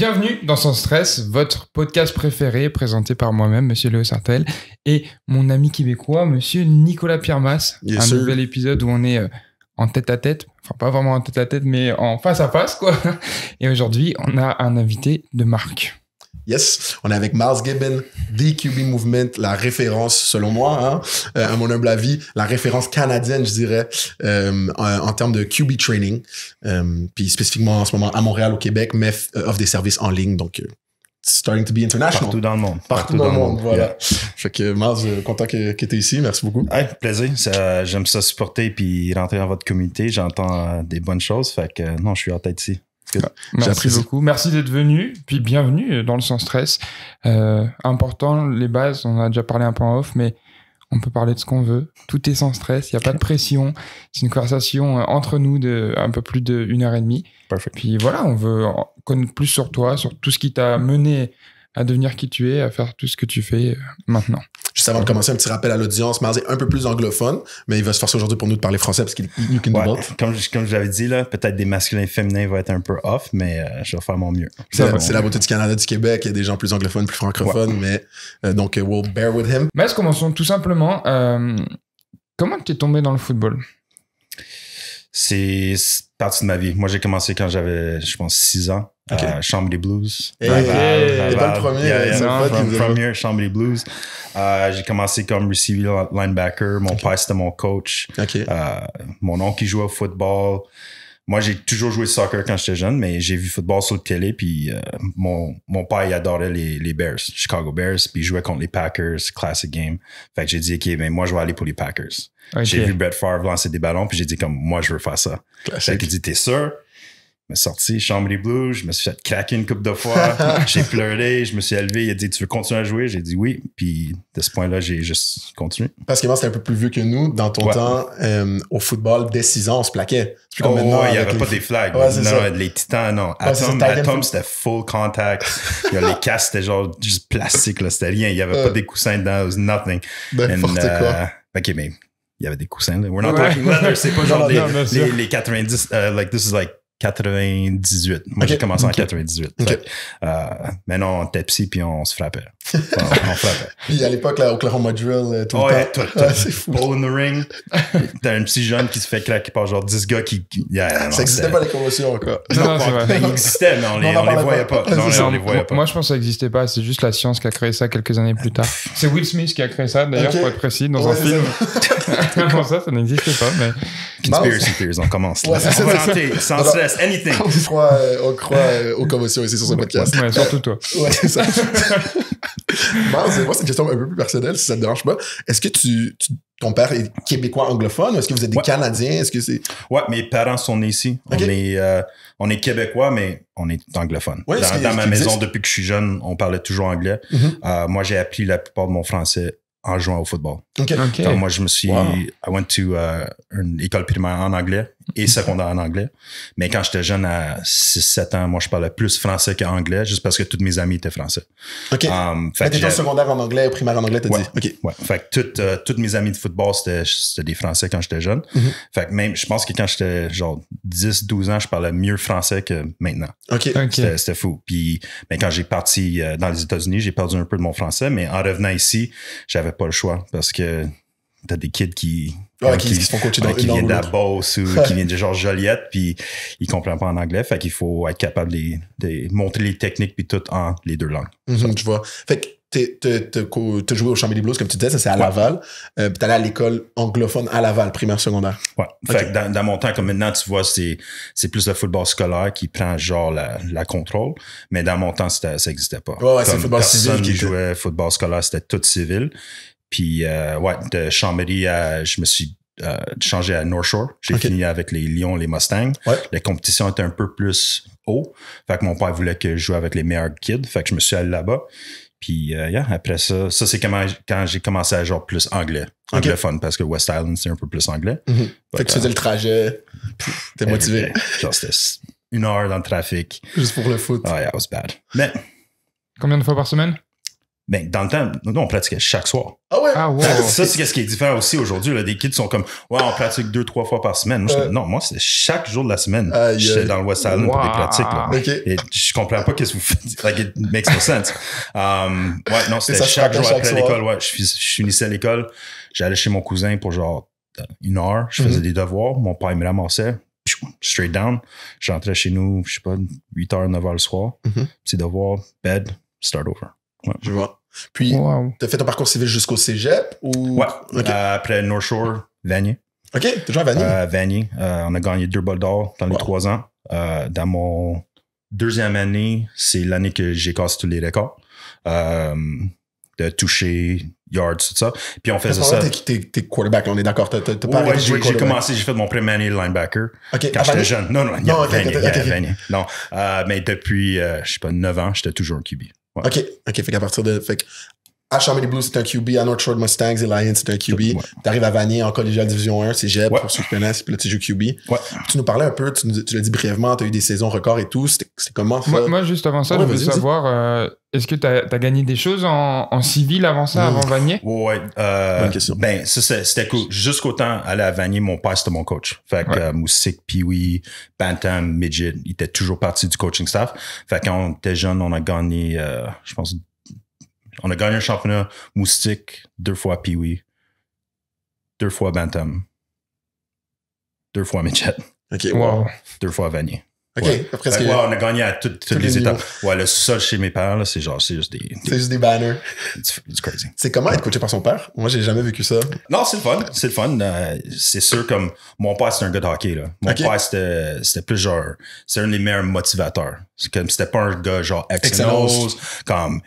Bienvenue dans Sans Stress, votre podcast préféré présenté par moi-même, Monsieur Léo Sartel, et mon ami québécois, Monsieur Nicolas Piermas. un nouvel épisode où on est euh, en tête à tête, enfin pas vraiment en tête à tête, mais en face à face, quoi. Et aujourd'hui, on a un invité de marque. Yes, on est avec Mars Gibbon, The QB Movement, la référence, selon moi, hein, euh, à mon humble avis, la référence canadienne, je dirais, euh, en, termes de QB training, euh, puis spécifiquement en ce moment à Montréal, au Québec, mais offre des services en ligne, donc starting to be international. Partout dans le monde. Partout, dans, le monde, voilà. Fait que Mars, content que, que tu ici. Merci beaucoup. Ouais, plaisir. j'aime ça supporter puis rentrer dans votre communauté. J'entends des bonnes choses. Fait que non, je suis en tête ici. Ah, merci beaucoup. Merci d'être venu. Puis bienvenue dans le sans stress. Euh, important, les bases, on a déjà parlé un peu en off, mais on peut parler de ce qu'on veut. Tout est sans stress, il n'y a pas de pression. C'est une conversation euh, entre nous de un peu plus d'une heure et demie. Parfait. Puis voilà, on veut connaître plus sur toi, sur tout ce qui t'a mené à devenir qui tu es, à faire tout ce que tu fais euh, maintenant. Juste avant de commencer, un petit rappel à l'audience. Mars est un peu plus anglophone, mais il va se forcer aujourd'hui pour nous de parler français parce qu'il est can Comme, je, comme l'avais dit, là, peut-être des masculins et féminins vont être un peu off, mais euh, je vais faire mon mieux. C'est, la beauté du Canada, du Québec. Il y a des gens plus anglophones, plus francophones, mais euh, donc, we'll bear with him. Mais commençons tout simplement. comment tu es tombé dans le football? c'est partie de ma vie. Moi, j'ai commencé quand j'avais, je pense, 6 ans. à Chambre des Blues. Hey, bah, bah, bah, pas le premier. Chambre des Blues. Euh, j'ai commencé comme receiver linebacker. Mon père, c'était mon coach. Euh, mon oncle, qui jouait au football moi, j'ai toujours joué soccer quand j'étais jeune, mais j'ai vu football sur le télé. Puis euh, mon, père, il adorait les, les Bears, Chicago Bears, puis il jouait contre les Packers, classic game. Fait que j'ai dit, OK, mais ben, moi, je vais aller pour les Packers. J'ai vu Brett Favre lancer des ballons, puis j'ai dit, comme, moi, je veux faire ça. Classique. Fait qu'il dit, t'es sûr? me sorti Chambre des Blues, je me suis fait craquer une coupe de fois, j'ai pleuré, je me suis élevé, il a dit Tu veux continuer à jouer J'ai dit oui, puis de ce point-là, j'ai juste continué. Parce que moi, c'était un peu plus vieux que nous. Dans ton temps, euh, au football, dès 6 ans, on se plaquait. Oh, il n'y avait pas des flags. non, les titans, non. Atom, c'était full contact. les casques, c'était genre juste plastique, là, c'était rien. Il n'y avait pas des coussins dedans, it nothing. Euh, ok, mais il y avait des coussins. Là. We're not talking pas 90, euh, like this is like 98. Moi, j'ai commencé en 98. Okay. Euh, mais non, on était psy, puis on se frappait. on, frappait. puis à l'époque, là, Oklahoma Drill, euh, tout ouais, le temps. Ah, c'est fou. Ball in the ring. T'as un petit jeune qui se fait claquer par genre 10 gars qui... ça n'existait pas les commotions, quoi. Non, non vrai. existait, mais on les, non, les voyait pas. Moi, je pense que ça existait pas. C'est juste la science qui a créé ça quelques années plus tard. C'est Will Smith qui a créé ça, d'ailleurs, pour être précis, dans un film. pour ça, ça n'existe pas. Mais... Conspiracy theories, on commence. Ouais, ça, on sans stress, anything. On croit, euh, on croit euh, aux commotions ici sur ce podcast. Ouais, surtout toi. Ouais, c'est ça. moi, c'est une question un peu plus personnelle, si ça te dérange pas. Est-ce que tu, ton père est québécois anglophone Est-ce que vous êtes des Canadiens Est-ce que c'est Ouais, mes parents sont nés ici. On est euh, on est québécois mais on est anglophone. dans, ma maison depuis que je suis jeune, on parlait toujours anglais. Mm-hmm. moi, j'ai appris la plupart de mon français en jouant au football. moi, je me suis. I went to euh, une école primaire en anglais et mhm. secondaire en anglais. Mais quand j'étais jeune, à 6-7 ans, moi, je parlais plus français qu'anglais juste parce que tous mes amis étaient français. OK. Um, fait t'étais secondaire en anglais, primaire en anglais, t'as dit. OK. Ouais. Fait que toutes, euh, mes amis de football, c'était des français quand j'étais jeune. Mhm. Fait que même, je pense que quand j'étais genre 10-12 ans, je parlais mieux français que maintenant. OK. C'était fou. Puis, mais quand j'ai parti euh, dans les États-Unis, j'ai perdu un peu de mon français. Mais en revenant ici, j'avais pas le choix parce que t'as des kids qui qui, viennent de ou qui viennent de genre Joliette puis ils comprennent pas en anglais fait qu'il faut être capable de, montrer les techniques puis tout en les deux langues tu mhm, vois fait t'as joué au Chambéry Blues, comme tu disais, ça c'est à Laval. Puis euh, puis t'allais à l'école anglophone à Laval, primaire, secondaire. Ouais. Fait dans, mon temps, comme maintenant, tu vois, c'est, plus le football scolaire qui prend genre la, contrôle. Mais dans mon temps, ça n'existait pas. Ouais, c'est le football civil qui jouait football scolaire, c'était tout civil. Puis, euh, ouais, de Chambéry je me suis euh, changé à North Shore. J'ai fini avec les Lions, les Mustangs. les La compétition était un peu plus haut. Fait que mon père voulait que je joue avec les meilleurs kids. Fait que je me suis allé là-bas. Puis euh, après ça, ça c'est quand j'ai commencé à jouer plus anglais, anglophone, parce que West Island, c'est un peu plus anglais. Mhm. Fait que tu euh, faisais le trajet, t'es motivé. Justice. une heure dans le trafic. Juste pour le foot. oh, yeah, it was bad. Mais... Combien de fois par semaine? Ben, dans le temps, nous, on pratiquait chaque soir. Ah ouais? Ah Ça, c'est ce qui est différent aussi aujourd'hui. Des kids sont comme, ouais, on pratique deux, trois fois par semaine. non, moi, c'est chaque jour de la semaine. J'étais dans le West Island pour des pratiques. Là. Okay. Et je comprends pas qu'est-ce que vous faites. Like, it makes no sense. Um, ouais, non, c'était chaque jour après l'école. Ouais, je, je finissais l'école. J'allais chez mon cousin pour genre euh, une heure. Je faisais mhm. des devoirs. Mon père me ramassait straight down. rentrais chez nous, je sais pas, 8h, 9h le soir. Mm devoir, bed, start over. Ouais. Je vois. Puis, t'as tu as fait ton parcours civil jusqu'au cégep ou. Euh, après North Shore, Vanier. OK, toujours à Vanier. Euh, Vanier. Euh, on a gagné deux bols d'or dans les trois ans. dans mon deuxième année, c'est l'année que j'ai cassé tous les records. de toucher, yards, tout ça. Puis on faisait ça. T'es quarterback, on est d'accord. T'as pas j'ai commencé, j'ai fait mon premier année linebacker. Ok, quand j'étais jeune. Non, non, non, Vanier, non. mais depuis, je sais pas, neuf ans, j'étais toujours un QB. OK. OK. Fait qu'à partir de. Fait à Chambly Blues, c'est un QB. À North Shore Mustangs et Lions, c'est un QB. Ouais. T'arrives à Vanier, en collégial, Division 1, c'est Jeb, pour ceux qui puis là, tu joues QB. Ouais. Tu nous parlais un peu, tu, tu l'as dit brièvement, t'as eu des saisons records et tout. C'était comment ça? Moi, juste avant ça, je voulais savoir, euh, est-ce que t'as as gagné des choses en, en civil avant ça, avant Vanier? Ouais, euh, Ben, ça, c'était cool. Jusqu'au temps, aller à Vanier, mon père, c'était mon coach. Fait que euh, Moussik, pee Bantam, Midget, il était toujours partie du coaching staff. Fait qu'on quand était jeune, on a gagné, euh, je pense, on a gagné un championnat moustique, deux fois Pee-Wee, deux fois Bantam, deux fois Midget. OK, wow. Deux fois Vanier. OK, après on a gagné à toutes, les étapes. Ouais, le sol chez mes pères, c'est genre, c'est juste des. c'est juste des banners. C'est crazy. C'est comment être coaché par son père? Moi, j'ai jamais vécu ça. Non, c'est le fun. C'est le fun. Euh, c'est sûr, comme mon père, c'est un gars de hockey. Là. Mon père, c'était plus genre. C'est un des meilleurs motivateurs. C'était pas un gars genre ex comme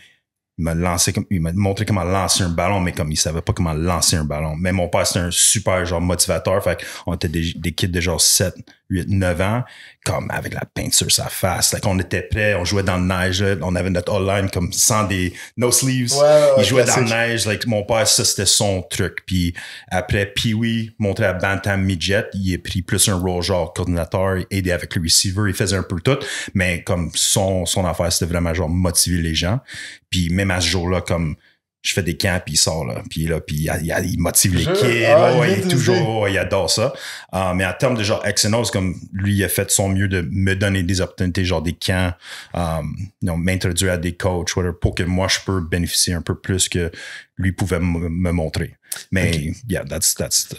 il m'a comme, il montré comment lancer un ballon, mais comme il savait pas comment lancer un ballon. Mais mon père, c'était un super genre motivateur. Fait on était des, des kids de genre 7, 8, 9 ans comme avec la peinture sa face. Like on était prêts, on jouait dans le neige, euh, on avait notre all-line comme sans des no sleeves. il jouait dans la neige. Like, mon père, ça c'était son truc. Puis après, Pee-Wee montrait à Bantam Midget, il a pris plus un rôle genre coordinateur, aidé avec le receiver, il faisait un peu tout. Mais comme son, son affaire, c'était vraiment genre motiver les gens. Puis même à ce jour-là, comme je fais des camps, puis il sort, là. Puis là, il, motive les ah, il, toujours, il adore ça. Ah, mais en termes de genre excellence comme lui, il a fait son mieux de me donner des opportunités, genre des camps, um, m'introduire à des coachs, pour que moi, je peux bénéficier un peu plus que lui pouvait me montrer. Mais, yeah, that's, that's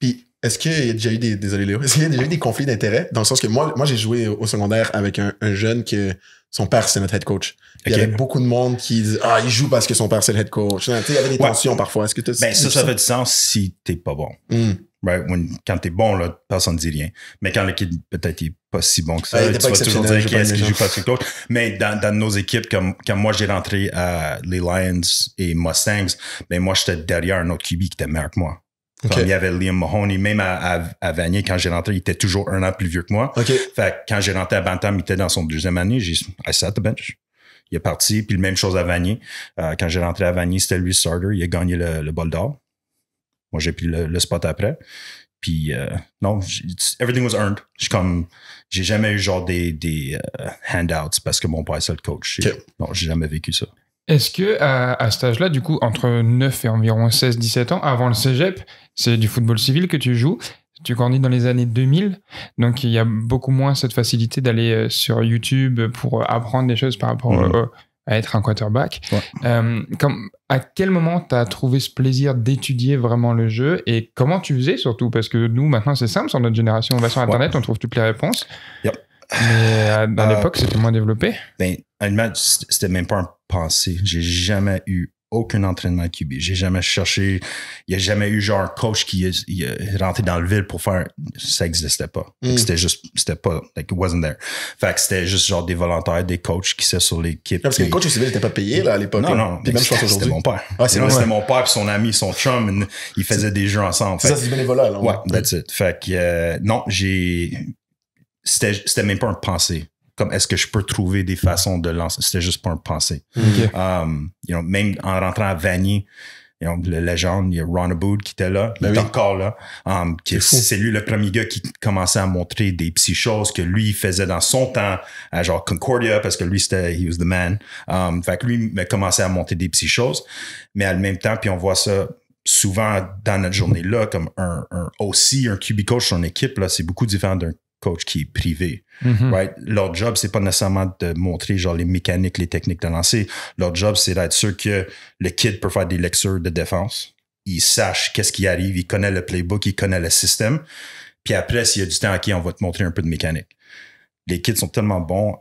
Puis, est-ce qu'il y a déjà eu des, désolé Léo, est y a déjà eu des conflits d'intérêts? Dans le sens que moi, moi j'ai joué au secondaire avec un, un jeune que son père, c'est notre head coach. Il y avait beaucoup de monde qui disait Ah, il joue parce que son père, c'est le head coach. il y avait des tensions parfois. Est-ce que ben, ça, ça, fait du sens si t'es pas bon. Mm. Right? Quand t'es bon, là, personne ne dit rien. Mais quand l'équipe peut-être, il est pas si bon que ça, ouais, tu vas toujours dire qu'est-ce qu'il joue parce que coach. Mais dans, dans, nos équipes, comme quand moi j'ai rentré à les Lions et Mustangs, ben moi, j'étais derrière un autre QB qui était meilleur que moi il y avait Liam Mahoney, même à, à, Vanier, quand j'ai rentré, il était toujours un an plus vieux que moi. Fait quand j'ai rentré à Bantam, il était dans son deuxième année. J'ai dit, I sat the bench. Il est parti. Puis, même chose à Vanier. Euh, quand j'ai rentré à Vanier, c'était lui starter. Il a gagné le, le bol d'or. Moi, j'ai pris le, spot après. Puis, euh, non, everything was earned. Je comme, j'ai jamais eu genre des, des euh, handouts parce que mon père, c'est le coach. Non, j'ai jamais vécu ça. Est-ce que à, à cet âge-là, du coup, entre 9 et environ 16-17 ans, avant le cégep, c'est du football civil que tu joues tu grandis dans les années 2000, donc il y a beaucoup moins cette facilité d'aller euh, sur YouTube pour euh, apprendre des choses par rapport euh, à être un quarterback. à quel moment tu as trouvé ce plaisir d'étudier vraiment le jeu et comment tu faisais surtout Parce que nous, maintenant, c'est simple, sur notre génération, on va sur Internet, on trouve toutes les réponses. Mais à, l'époque, c'était moins développé. Ben, c'était même pas pensé. J'ai jamais eu aucun entraînement QB. J'ai jamais cherché. Il n'y a jamais eu genre un coach qui est, est, rentré dans le ville pour faire. Ça n'existait pas. Hmm. C'était juste. C'était pas. Like, it wasn't there. Fait que c'était juste genre des volontaires, des coachs qui étaient sur l'équipe. Ah, parce que les coachs au civil n'étaient pas payés là, à l'époque. Non, hein. non, même, aujourd'hui. C'était mon père. Ah, c'est C'était mon père, et son ami, son chum. Ils faisaient des jeux ensemble. C'est ça, c'est du bénévolat. ouais, that's it. Fait que euh, non, j'ai. C'était même pas un pensée comme est-ce que je peux trouver des mm. façons de lancer. C'était juste pour me penser mm. um, même en rentrant à Vanier, la légende, il y a Ron Abood qui était là, il ben est encore là. Um, c'est lui le premier gars qui commençait à montrer des petits choses que lui faisait dans son temps, à genre Concordia, parce que lui, c'était, he was the man. Um, lui, il commençait à monter des petits choses. Mais en même temps, puis on voit ça souvent dans notre mm-hmm. journée là, comme un, aussi un cubico sur une équipe, là, c'est beaucoup différent d'un coach qui est privé. Mm-hmm. Leur job, c'est pas nécessairement de montrer genre les mécaniques, les techniques de lancer. Leur job, c'est d'être sûr que le kid peut faire des lectures de défense. Il sache qu'est-ce qui arrive, il connaît le playbook, il connaît le système. Puis après, s'il y a du temps, à qui on va te montrer un peu de mécanique. Les kids sont tellement bons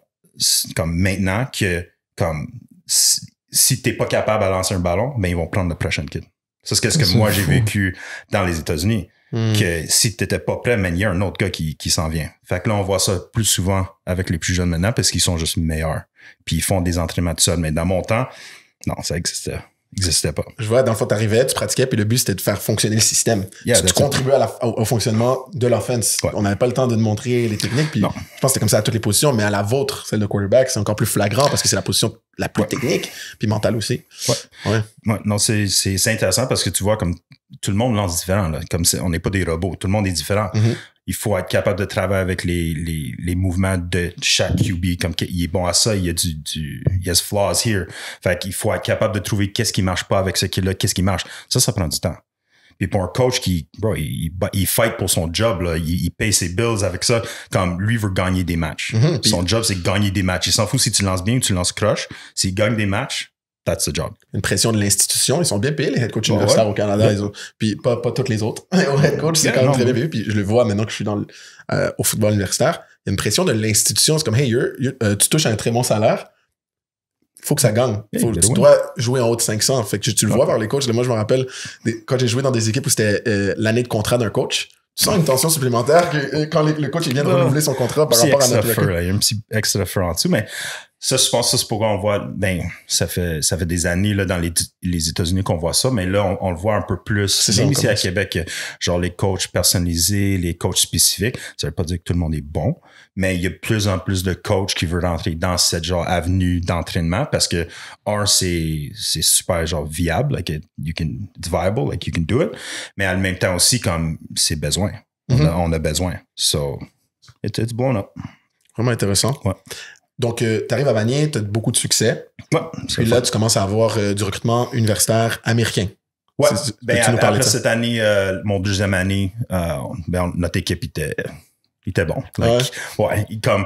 comme maintenant que comme si, tu n'es pas capable à lancer un ballon, ben ils vont prendre le prochain kid. ce c'est ce que moi j'ai vécu dans les États-Unis. Hmm. que si t'étais pas prêt, mais il y a un autre gars qui, s'en vient. Fait que là, on voit ça plus souvent avec les plus jeunes maintenant parce qu'ils sont juste meilleurs. Puis ils font des entraînements tout seuls. Mais dans mon temps, non, ça existait existait pas. Je vois, dans le fond, t'arrivais, tu pratiquais, puis le but, c'était de faire fonctionner le système. tu, contribuais au, fonctionnement de l'offense. On n'avait pas le temps de te montrer les techniques, puis je pense que c'était comme ça à toutes les positions, mais à la vôtre, celle de quarterback, c'est encore plus flagrant parce que c'est la position la plus technique, puis mentale aussi. Ouais. ouais. Non, c'est, intéressant parce que tu vois, comme tout le monde lance différent, là. comme on n'est pas des robots, tout le monde est différent. Mm-hmm. Il faut être capable de travailler avec les, les, les mouvements de chaque QB. Comme il est bon à ça, il y a du, du flaws here. Fait qu'il faut être capable de trouver qu'est-ce qui marche pas avec ce qu'il a, qu'est-ce qui marche. Ça, ça prend du temps. Et pour un coach qui, bro, il, fight pour son job, Il, paye ses bills avec ça. Comme lui veut gagner des matchs. Mm-hmm. son job, c'est gagner des matchs. Il s'en fout si tu lances bien ou tu lances crush. S'il gagne des matchs, that's the job. Une pression de l'institution. Ils sont bien payés, les head coachs bah universitaires au Canada. Ils puis pas, pas toutes les autres. head coach, c'est quand même très bien Puis je le vois maintenant que je suis dans euh, au football universitaire. une pression de l'institution. C'est comme, hey, euh, tu touches un très bon salaire faut que ça gagne. Eh, ben tu dois jouer en haut de 500. Fait que tu, le vois par les coachs. Moi, je me rappelle quand j'ai joué dans des équipes où c'était euh, l'année de contrat d'un coach. Tu sens une tension supplémentaire euh, quand le coach vient de ah. renouveler son contrat par rapport à notre feu, Il y a un petit extra feu en dessous, mais ça, je pense que c'est pourquoi on voit, ben, ça fait, ça fait des années, là, dans les, États-Unis qu'on voit ça, mais là, on, le voit un peu plus. Même ici à Québec, genre les coachs personnalisés, les coachs spécifiques. Ça ne veut pas dire que tout le monde est bon, mais il y a de plus en plus de coachs qui veulent rentrer dans cette genre avenue d'entraînement parce que un c'est super genre viable like you can it's viable like you can do it mais en même temps aussi comme c'est besoin on, mm-hmm. a, besoin so it's it's blown up vraiment intéressant ouais. donc euh, tu arrives à Vanier tu as beaucoup de succès ouais, là tu commences à avoir euh, du recrutement universitaire américain ouais ben, après, cette année euh, mon deuxième année ben, notre équipe était il était bon. ouais. comme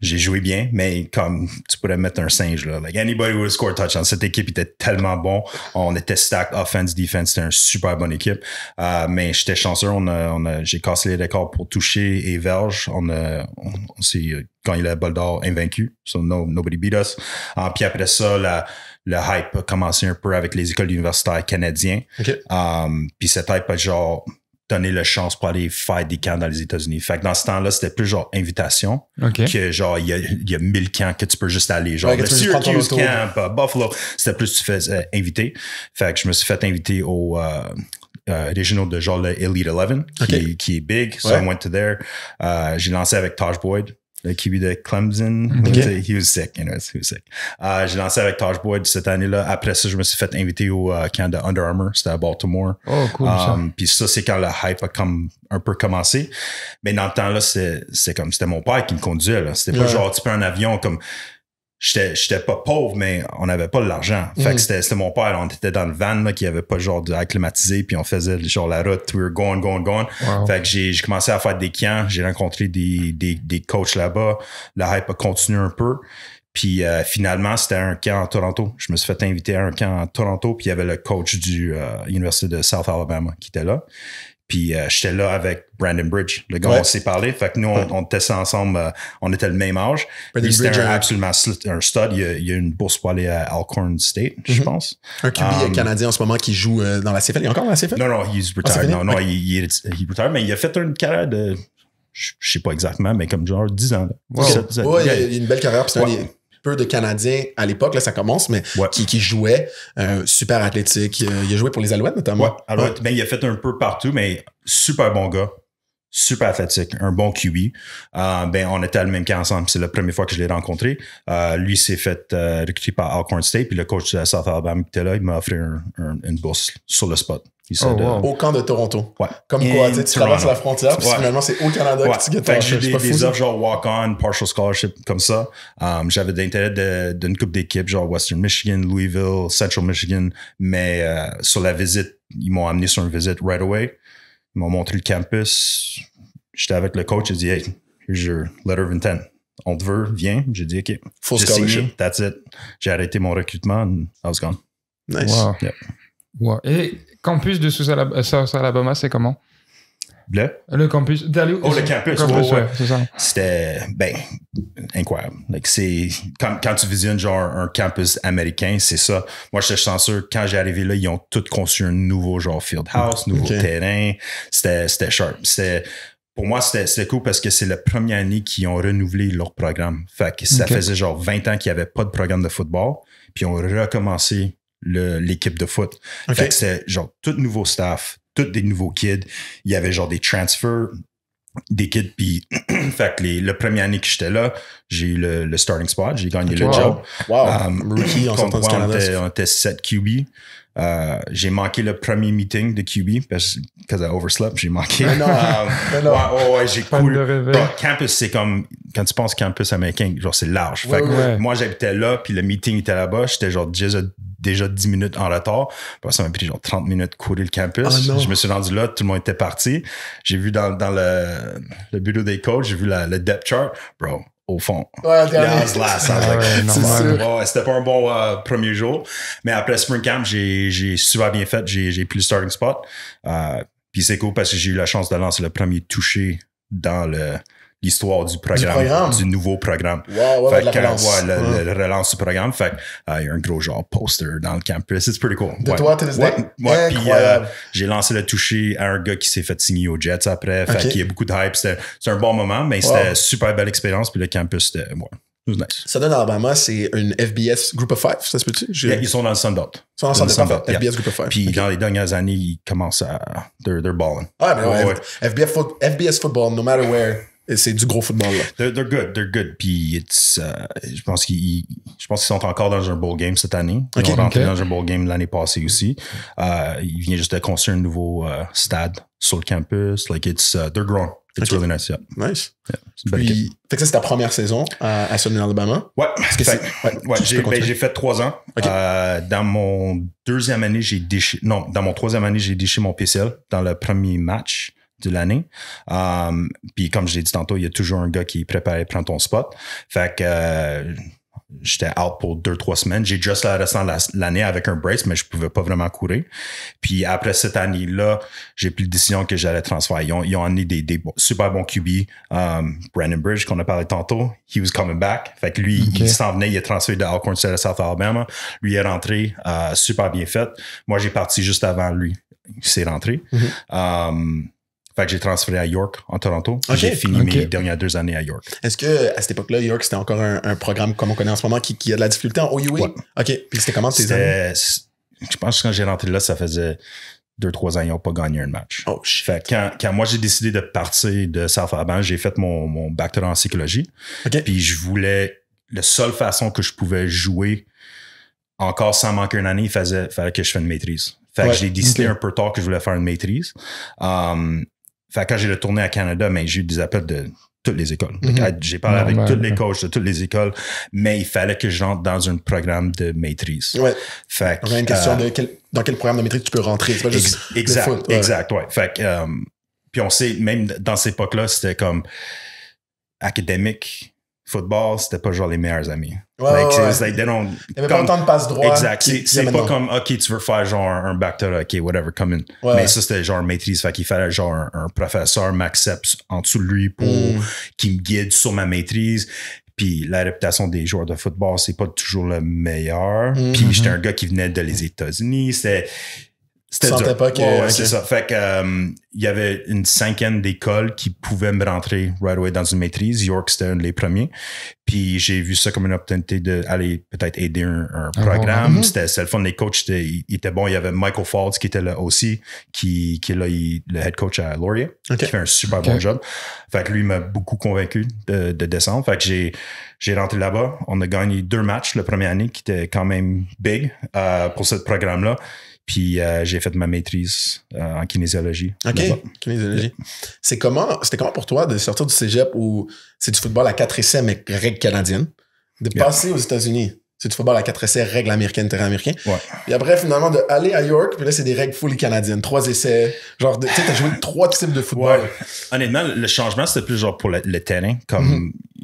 j'ai joué bien, mais comme tu pourrais mettre un singe là. Like anybody would score a touchdown. Cette équipe était tellement bon. On était stack offense, defense. C'était une super bonne équipe. Euh, mais j'étais chanceux. On on j'ai cassé les records pour toucher et verge. On a, on, s'est gagné la balle d'or invaincu. So nobody beat us. Euh, puis après ça, la, le hype a commencé un peu avec les écoles universitaires canadiennes. Euh, puis cette hype a genre donner la chance pour aller faire des camps dans les États-Unis. Fait que dans ce temps-là, c'était plus genre invitation que genre il y a, y a, mille camps que tu peux juste aller. Genre Syracuse camp euh, Buffalo, c'était plus tu fais euh, invité. inviter. Fait que je me suis fait inviter au euh, euh, de genre le Elite 11 qui, est big. So I went to there. Euh, j'ai lancé avec Taj Boyd le QB de Clemson. Okay. Mm-hmm. He was sick, you he was sick. Uh, j'ai lancé avec Taj Boyd cette année-là. Après ça, je me suis fait inviter au euh, camp de Under Armour. C'était à Baltimore. Oh, cool. Um, puis ça, c'est quand le hype a comme un peu commencé. Mais dans le temps-là, c'est comme c'était mon père qui me conduisait. C'était pas genre tu prends un avion comme j'étais, j'étais pas pauvre, mais on n'avait pas de l'argent. Fait mm. c'était, c'était mon père. On était dans le van qui avait pas genre de acclimatisé, puis on faisait genre la route, were going, going, going. Fait que j'ai, j'ai commencé à faire des camps, j'ai rencontré des, des, des coachs là-bas. La hype a continué un peu. Puis euh, finalement, c'était un camp à Toronto. Je me suis fait inviter à un camp à Toronto, puis il y avait le coach du euh, Université de South Alabama qui était là. Puis euh, j'étais là avec Brandon Bridge, le gars, on s'est parlé. Fait que nous, on, testait ensemble, euh, on était le même âge. Brandon Bridge, un, euh, absolument un stud. Il y a, une bourse pour aller à Alcorn State, je mhm. pense. Un QB um, canadien en ce moment qui joue dans la CFL. Il est encore dans la CFL? Non, non, il est ah, retired. non, non, il, est, il est mais il a fait une carrière de je sais pas exactement, mais comme genre 10 ans. Wow. Ouais, il a une belle carrière, puis c'est peu de Canadiens à l'époque, là ça commence, mais qui, jouait jouaient euh, super athlétique. Euh, il a joué pour les Alouettes notamment. Ouais, ben, il a fait un peu partout, mais super bon gars super athlétique, un bon QB. Euh, ben, on était à le même cas ensemble. C'est la première fois que je l'ai rencontré. lui s'est fait recruter par Alcorn State, puis le coach de South Alabama qui était là, il m'a offert une bourse sur le spot. Oh, au camp de Toronto. Comme quoi, tu traverses la frontière, puis finalement, c'est au Canada ouais. que tu gagnes J'ai des, des offres genre walk-on, partial scholarship, comme ça. Um, j'avais de l'intérêt d'une coupe d'équipes, genre Western Michigan, Louisville, Central Michigan, mais euh, sur la visite, ils m'ont amené sur une visite right away. Ils m'ont montré le campus. J'étais avec le coach, j'ai dit, hey, here's your letter of intent. On te veut, viens. J'ai dit, OK. Full scholarship. That's it. J'ai arrêté mon recrutement and I was gone. Nice campus de South euh, Alabama, c'est comment? Le? le campus. Oh, le campus. C'était, ben, incroyable. quand, tu visionnes genre un campus américain, c'est ça. Moi, je j'étais chanceux. Quand j'ai arrivé là, ils ont tout conçu un nouveau genre field house, nouveau terrain. C'était, sharp. pour moi, c'était cool parce que c'est la première année qu'ils ont renouvelé leur programme. Fait que ça faisait genre 20 ans qu'il n'y avait pas de programme de football. Puis ils ont recommencé l'équipe de foot. Fait c'est genre tout nouveau staff, tous des nouveaux kids. Il y avait genre des transfers, des kids. Puis, fait le premier année que j'étais là, j'ai eu le, starting spot, j'ai gagné le job. Wow. Um, rookie, on, s'entend on, on était 7 QB. Euh, j'ai manqué le premier meeting de QB parce que j'ai overslept, j'ai manqué. Mais non, um, non. Ouais, j'ai cool. campus, c'est comme quand tu penses campus américain, genre c'est large. moi, j'habitais là, puis le meeting était là-bas. J'étais genre déjà 10 minutes en retard. ça m'a pris genre 30 minutes de courir le campus. Ah, je me suis rendu là, tout le monde était parti. J'ai vu dans, le, le, bureau des coachs, j'ai vu le depth chart. Bro, au fond. c'était pas un bon euh, premier jour. Mais après Spring Camp, j'ai super bien fait. J'ai pris le starting spot. Euh, puis c'est cool parce que j'ai eu la chance de lancer le premier touché dans le l'histoire du programme, du nouveau programme. fait que, la, relance. relance du programme. Fait il y a un gros genre poster dans le campus. It's pretty cool. De toi, ouais, puis euh, j'ai lancé le toucher à un gars qui s'est fait signer aux Jets après. Fait qu'il y a beaucoup de hype. C'était un bon moment, mais c'était c'était super belle expérience. Puis le campus, c'était. Nice. à Alabama, c'est une FBS Group of Five, ça se peut-tu? ils sont dans le Sunbelt. Ils sont dans le Sunbelt, FBS Group of Five. Puis dans les dernières années, ils commencent à... They're, they're balling. Ah, mais FBS, football, no matter where c'est du gros football. Là. They're, good, they're good. Puis it's, euh, je pense qu'ils, sont encore dans un bowl game cette année. Ils sont ont rentré dans un bowl game l'année passée aussi. Euh, ils viennent juste de construire un nouveau euh, stade sur le campus. Like it's, uh, they're growing. It's really nice. Yeah. Nice. Yeah, fait que ça, c'est ta première saison à, Southern Alabama? Ouais. Fait, ouais, ouais ben, j'ai fait trois ans. dans mon deuxième année, j'ai déchiré. Non, dans mon troisième année, j'ai déchiré mon PCL dans le premier match de l'année. Um, puis comme j'ai dit tantôt, il y a toujours un gars qui est préparé prendre ton spot. Fait que euh, j'étais out pour deux, trois semaines. J'ai juste la restant l'année avec un brace, mais je pouvais pas vraiment courir. Puis après cette année-là, j'ai pris la décision que j'allais transférer. Ils ont, amené des, super bons QB. Um, Brandon Bridge, qu'on a parlé tantôt, he was coming back. Fait que lui, il s'en venait, il est transféré de Alcorn State à South Alabama. Lui est rentré, euh, super bien fait. Moi, j'ai parti juste avant lui. Il s'est rentré. Mhm. Um, fait que j'ai transféré à York, en Toronto. J'ai fini mes dernières deux années à York. Est-ce que à cette époque-là, York, c'était encore un, programme comme on connaît en ce moment qui, a de la difficulté en OUA? OK. Puis c'était comment tes Je pense que quand j'ai rentré là, ça faisait deux, trois ans, ils n'ont pas gagné un match. Oh, fait quand, moi, j'ai décidé de partir de Alabama, j'ai fait mon, mon en psychologie. Puis je voulais... La seule façon que je pouvais jouer encore sans manquer une année, il faisait, fallait que je fasse une maîtrise. Fait que j'ai décidé un peu tard que je voulais faire une maîtrise. Um, fait quand j'ai retourné à Canada, mais ben, j'ai eu des appels de toutes les écoles. Mhm. J'ai parlé avec tous les coachs de toutes les écoles, mais il fallait que je rentre dans un programme de maîtrise. Ouais. Fait une question euh, de dans quel programme de maîtrise tu peux rentrer. Pas exact, exact, ouais. Fait euh, puis on sait, même dans cette époque-là, c'était comme académique, football, c'était pas genre les meilleurs amis. Ouais, like, avait pas autant de passe droit. Exact. C'est pas comme, OK, tu veux faire genre un back to OK, whatever, come in. Mais ça, c'était genre maîtrise. Fait qu'il fallait genre un, professeur m'accepte en dessous de lui pour qui mm. qu'il me guide sur ma maîtrise. Puis la réputation des joueurs de football, c'est pas toujours le meilleur. Mm-hmm. Puis j'étais un gars qui venait de les États-Unis. C'était c'était pas c'est ça. Fait que, euh, il y avait une cinquaine d'écoles qui pouvaient me rentrer right away dans une maîtrise. York, c'était un des premiers. Puis j'ai vu ça comme une opportunité d'aller peut-être aider un, programme. c'était le fun. Les coachs étaient, ils, étaient bons. Il y avait Michael Fords qui était là aussi, qui, qui est là, le head coach à Laurier, qui fait un super bon job. Fait que lui m'a beaucoup convaincu de, descendre. Fait que j'ai j'ai rentré là-bas. On a gagné deux matchs la première année qui était quand même big euh, pour ce programme-là. Puis euh, j'ai fait ma maîtrise euh, en kinésiologie. OK, kinésiologie. C'est comment, c'était comment pour toi de sortir du cégep où c'est du football à 4 essais, mais règle canadienne, de passer aux États-Unis? c'est du football à quatre essais, règles américaines, terrain américain. Ouais. Et après, finalement, de aller à York, puis là, c'est des règles fully canadiennes. Trois essais. Genre, tu sais, joué trois types de football. Honnêtement, le changement, c'était plus genre pour le, terrain. Comme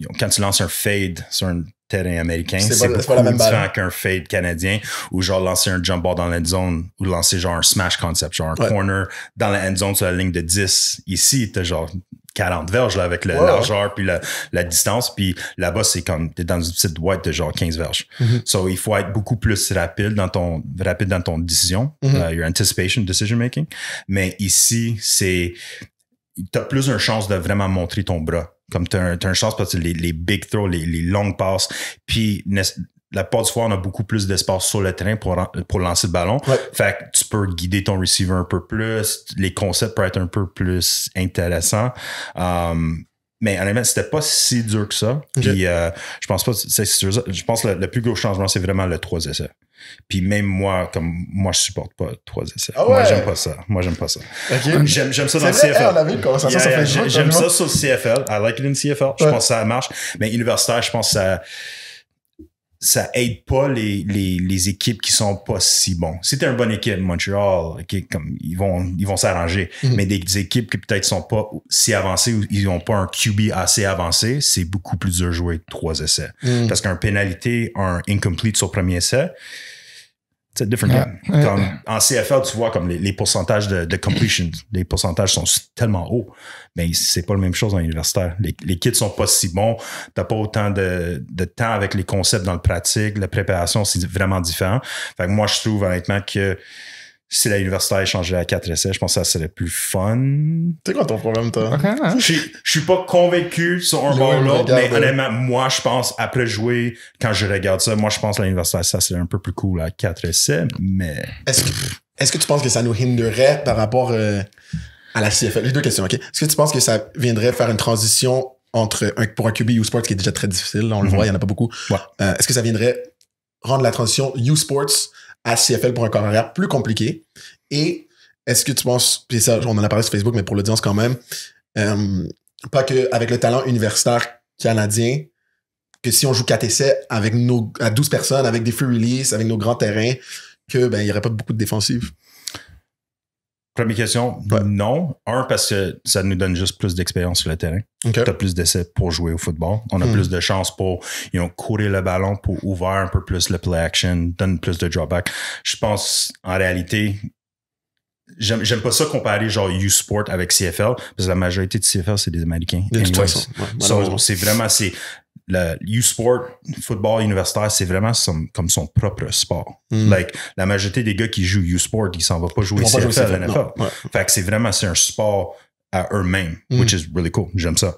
mhm. quand tu lances un fade sur un terrain américain, c'est pas, la même différent qu'un fade canadien ou genre lancer un jump ball dans la zone ou lancer genre un smash concept, genre un corner dans la end zone sur la ligne de 10. Ici, t'as genre 40 verges avec le largeur puis la, distance. Puis là-bas, c'est comme t'es dans une petite boîte de genre 15 verges. Mhm. So il faut être beaucoup plus rapide dans ton rapide dans ton décision, mhm. euh, your anticipation, decision making. Mais ici, c'est t'as plus une chance de vraiment montrer ton bras. Comme t'as as, une chance parce que les, big throws, les, les longues passes, puis la porte du fois, on a beaucoup plus d'espace sur le terrain pour, pour lancer le ballon. Fait que tu peux guider ton receiver un peu plus. Les concepts peuvent être un peu plus intéressants. Um, mais honnêtement, c'était pas si dur que ça. Puis euh, je pense pas. Je pense que le, plus gros changement, c'est vraiment le 3 essais. Puis même moi, comme moi, je supporte pas le 3 essais. Ah moi, j'aime pas ça. Moi, j'aime pas ça. J'aime, ça dans le CFL. j'aime ça sur le CFL. I like it in CFL. Je pense que ça marche. Mais universitaire, je pense que ça ça aide pas les, les, équipes qui sont pas si bons. Si un une bonne équipe, Montreal, qui comme ils vont ils vont s'arranger. Mm-hmm. Mais des, équipes qui peut-être sont pas si avancées ou ils ont pas un QB assez avancé, c'est beaucoup plus dur de jouer trois essais. Mm. Parce qu'un pénalité, un incomplete sur le premier essai, c'est différent en CFL, tu vois comme les, pourcentages de, de, completion, les pourcentages sont tellement hauts, mais c'est pas la même chose en universitaire. Les, les kits sont pas si bons, t'as pas autant de, de, temps avec les concepts dans le pratique, la préparation, c'est vraiment différent. Fait que moi, je trouve honnêtement que si la université a changé à 4 essais, je pense que ça serait plus fun. C'est quoi ton problème, toi? Hein? je, suis pas convaincu sur un bon là mais euh, honnêtement, moi, je pense, après jouer, quand je regarde ça, moi, je pense que l'université, ça serait un peu plus cool à 4 essais, mais... Est-ce que, tu penses que ça nous hinderait par rapport euh, à la CFL? J'ai deux questions, OK? Est-ce que tu penses que ça viendrait faire une transition entre un, pour un QB U-Sports qui est déjà très difficile, on le mhm. voit, il n'y en a pas beaucoup. Euh, est-ce que ça viendrait rendre la transition U-Sports à CFL pour un corps plus compliqué? Et est-ce que tu penses, puis ça, on en a parlé sur Facebook, mais pour l'audience quand même, euh, pas pas avec le talent universitaire canadien, que si on joue 4 essais avec nos, à 12 personnes, avec des free release, avec nos grands terrains, que ben, il n'y aurait pas beaucoup de défensives? Première question, non. Un, parce que ça nous donne juste plus d'expérience sur le terrain. Okay. Tu as plus d'essais pour jouer au football. On a hmm. plus de chances pour ils ont courir le ballon, pour ouvrir un peu plus le play action, donne plus de drawback. Je pense, en réalité, J'aime pas ça comparer genre U-Sport avec CFL, parce que la majorité de CFL, c'est des Américains. c'est vraiment, c'est U-Sport, football universitaire, c'est vraiment comme son propre sport. Hmm. la majorité des gars qui jouent U-Sport, ils s'en vont pas jouer CFL, NFL. Fait que c'est vraiment, un sport à eux-mêmes, hmm. which is really cool. J'aime ça.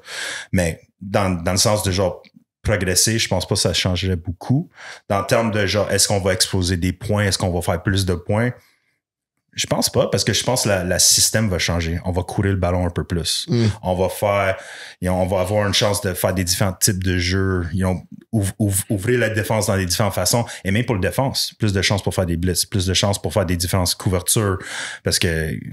Mais dans, dans le sens de genre, progresser, je pense pas que ça changerait beaucoup. Dans le terme de genre, est-ce qu'on va exposer des points, est-ce qu'on va faire plus de points, je pense pas, parce que je pense que la, système va changer. On va courir le ballon un peu plus. Mm. On va faire, on va avoir une chance de faire des différents types de jeux, Ils ouvrir la défense dans des différentes façons. Et même pour le défense, plus de chances pour faire des blitz, plus de chances pour faire des différentes couvertures. Parce que tu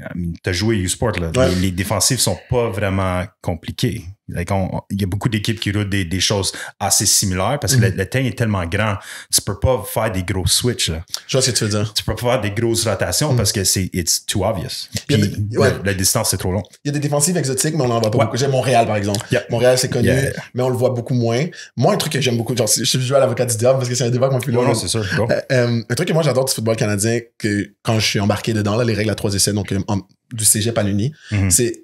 as joué U-Sport, là, les, défensifs sont pas vraiment compliquées il y a beaucoup d'équipes qui routent des, choses assez similaires parce que la taille le, mhm. est tellement grand. Tu peux pas faire des gros switches. Là. Je vois ce que tu veux dire. Tu peux pas faire des grosses rotations mhm. parce que c'est it's too obvious. Puis la, distance, c'est trop long. Il y a des défensives exotiques, mais on en voit pas beaucoup. J'ai Montréal, par exemple. Montréal, c'est connu, mais on le voit beaucoup moins. Moi, un truc que j'aime beaucoup, genre, je suis joué à l'avocat du diable parce que c'est un débat qu'on fait non, c'est sûr. Euh, euh, un truc que moi, j'adore du football canadien, que quand je suis embarqué dedans, les règles à trois essais, donc euh, du cégep à l'Uni, mhm. c'est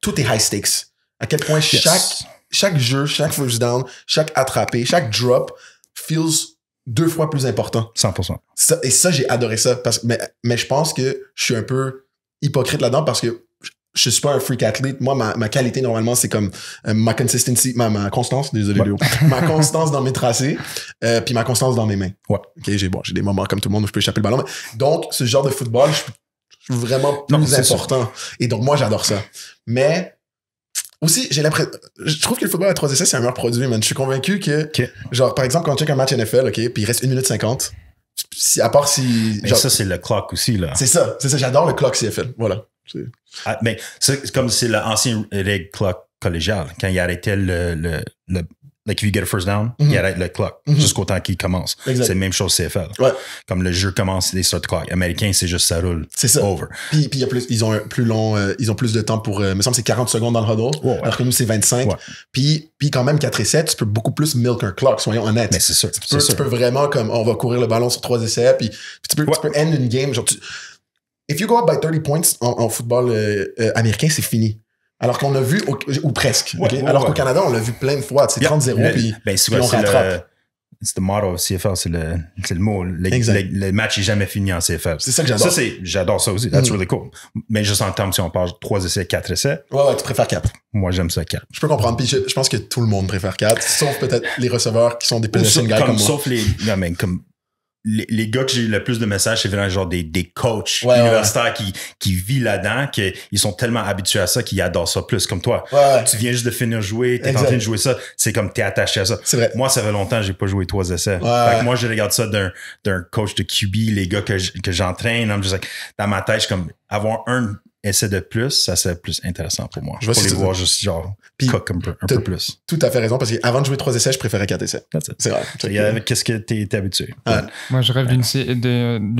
tout est high stakes à quel point chaque, chaque jeu, chaque first down, chaque attrapé, chaque drop feels deux fois plus important. 100%. et ça, j'ai adoré ça. Parce, mais, mais je pense que je suis un peu hypocrite là-dedans parce que je suis pas un freak athlète. Moi, ma, ma qualité, normalement, c'est comme euh, ma consistency, ma, ma constance, désolé Léo, ma constance dans mes tracés, euh, puis ma constance dans mes mains. Ouais. OK, j'ai bon, j'ai des moments comme tout le monde où je peux échapper le ballon. donc, ce genre de football, je suis vraiment plus important. Et donc, moi, j'adore ça. Mais aussi, j'ai l'impression. Je trouve que le football à 3 essais, c'est un meilleur produit, mais Je suis convaincu que. Genre, par exemple, quand tu as un match NFL, OK, puis il reste une minute 50. Si, à part si. ça, c'est le clock aussi, là. C'est ça, c'est ça. J'adore le clock CFL. Voilà. Ah, mais c'est comme c'est l'ancien règle clock collégial, quand il arrêtait le, le, like if you get a first down, mm-hmm. il arrête le clock mm-hmm. jusqu'au temps qu'il commence. C'est la même chose CFL. Ouais. Comme le jeu commence, les start clock. Américain, c'est juste ça roule. C'est ça. Over. Puis, puis y a plus, ils ont plus long, euh, ils ont plus de temps pour, euh, me semble, c'est 40 secondes dans le huddle. Alors que nous, c'est 25. Ouais. Puis, puis quand même, 4 essais, tu peux beaucoup plus milk un clock, soyons honnêtes. Mais c'est sûr. Tu peux, peux vraiment, comme, on va courir le ballon sur 3 essais, puis, tu, peux, tu peux end une game. if you go up by 30 points en, football euh, américain, c'est fini. Alors qu'on l'a vu, ou presque. Alors qu'au Canada, on l'a vu plein de fois. C'est 30-0, puis, ben, on rattrape. C'est le motto CFL, c'est le, mot. Le, le, match est jamais fini en CFL. C'est ça que j'adore. Ça, j'adore ça aussi. That's mm. really cool. Mais juste en termes, si on parle 3 essais, 4 essais. Ouais, ouais, tu préfères 4. Moi, j'aime ça 4. Je peux comprendre. Puis je, pense que tout le monde préfère 4, sauf peut-être les receveurs qui sont des petits guys comme, comme moi. Sauf les. Non, mais comme les, les, gars que j'ai le plus de messages, c'est vraiment genre des, des coachs universitaires qui, qui vivent là-dedans, qu'ils sont tellement habitués à ça qu'ils adorent ça plus, comme toi. tu viens juste de finir jouer, t'es en train de jouer ça, c'est comme t'es attaché à ça. Moi, ça fait longtemps que j'ai pas joué trois essais. moi, je regarde ça d'un, coach de QB, les gars que, que j'entraîne, hein, dans ma tête, je comme avoir un essaie de plus, ça serait plus intéressant pour moi. Je vais de voir juste genre un, peu, plus. Tout à fait raison, parce qu'avant de jouer trois essais, je préférais quatre essais. C'est vrai. Qu'est-ce que t'es es habitué? Ah. Moi, je rêve d'une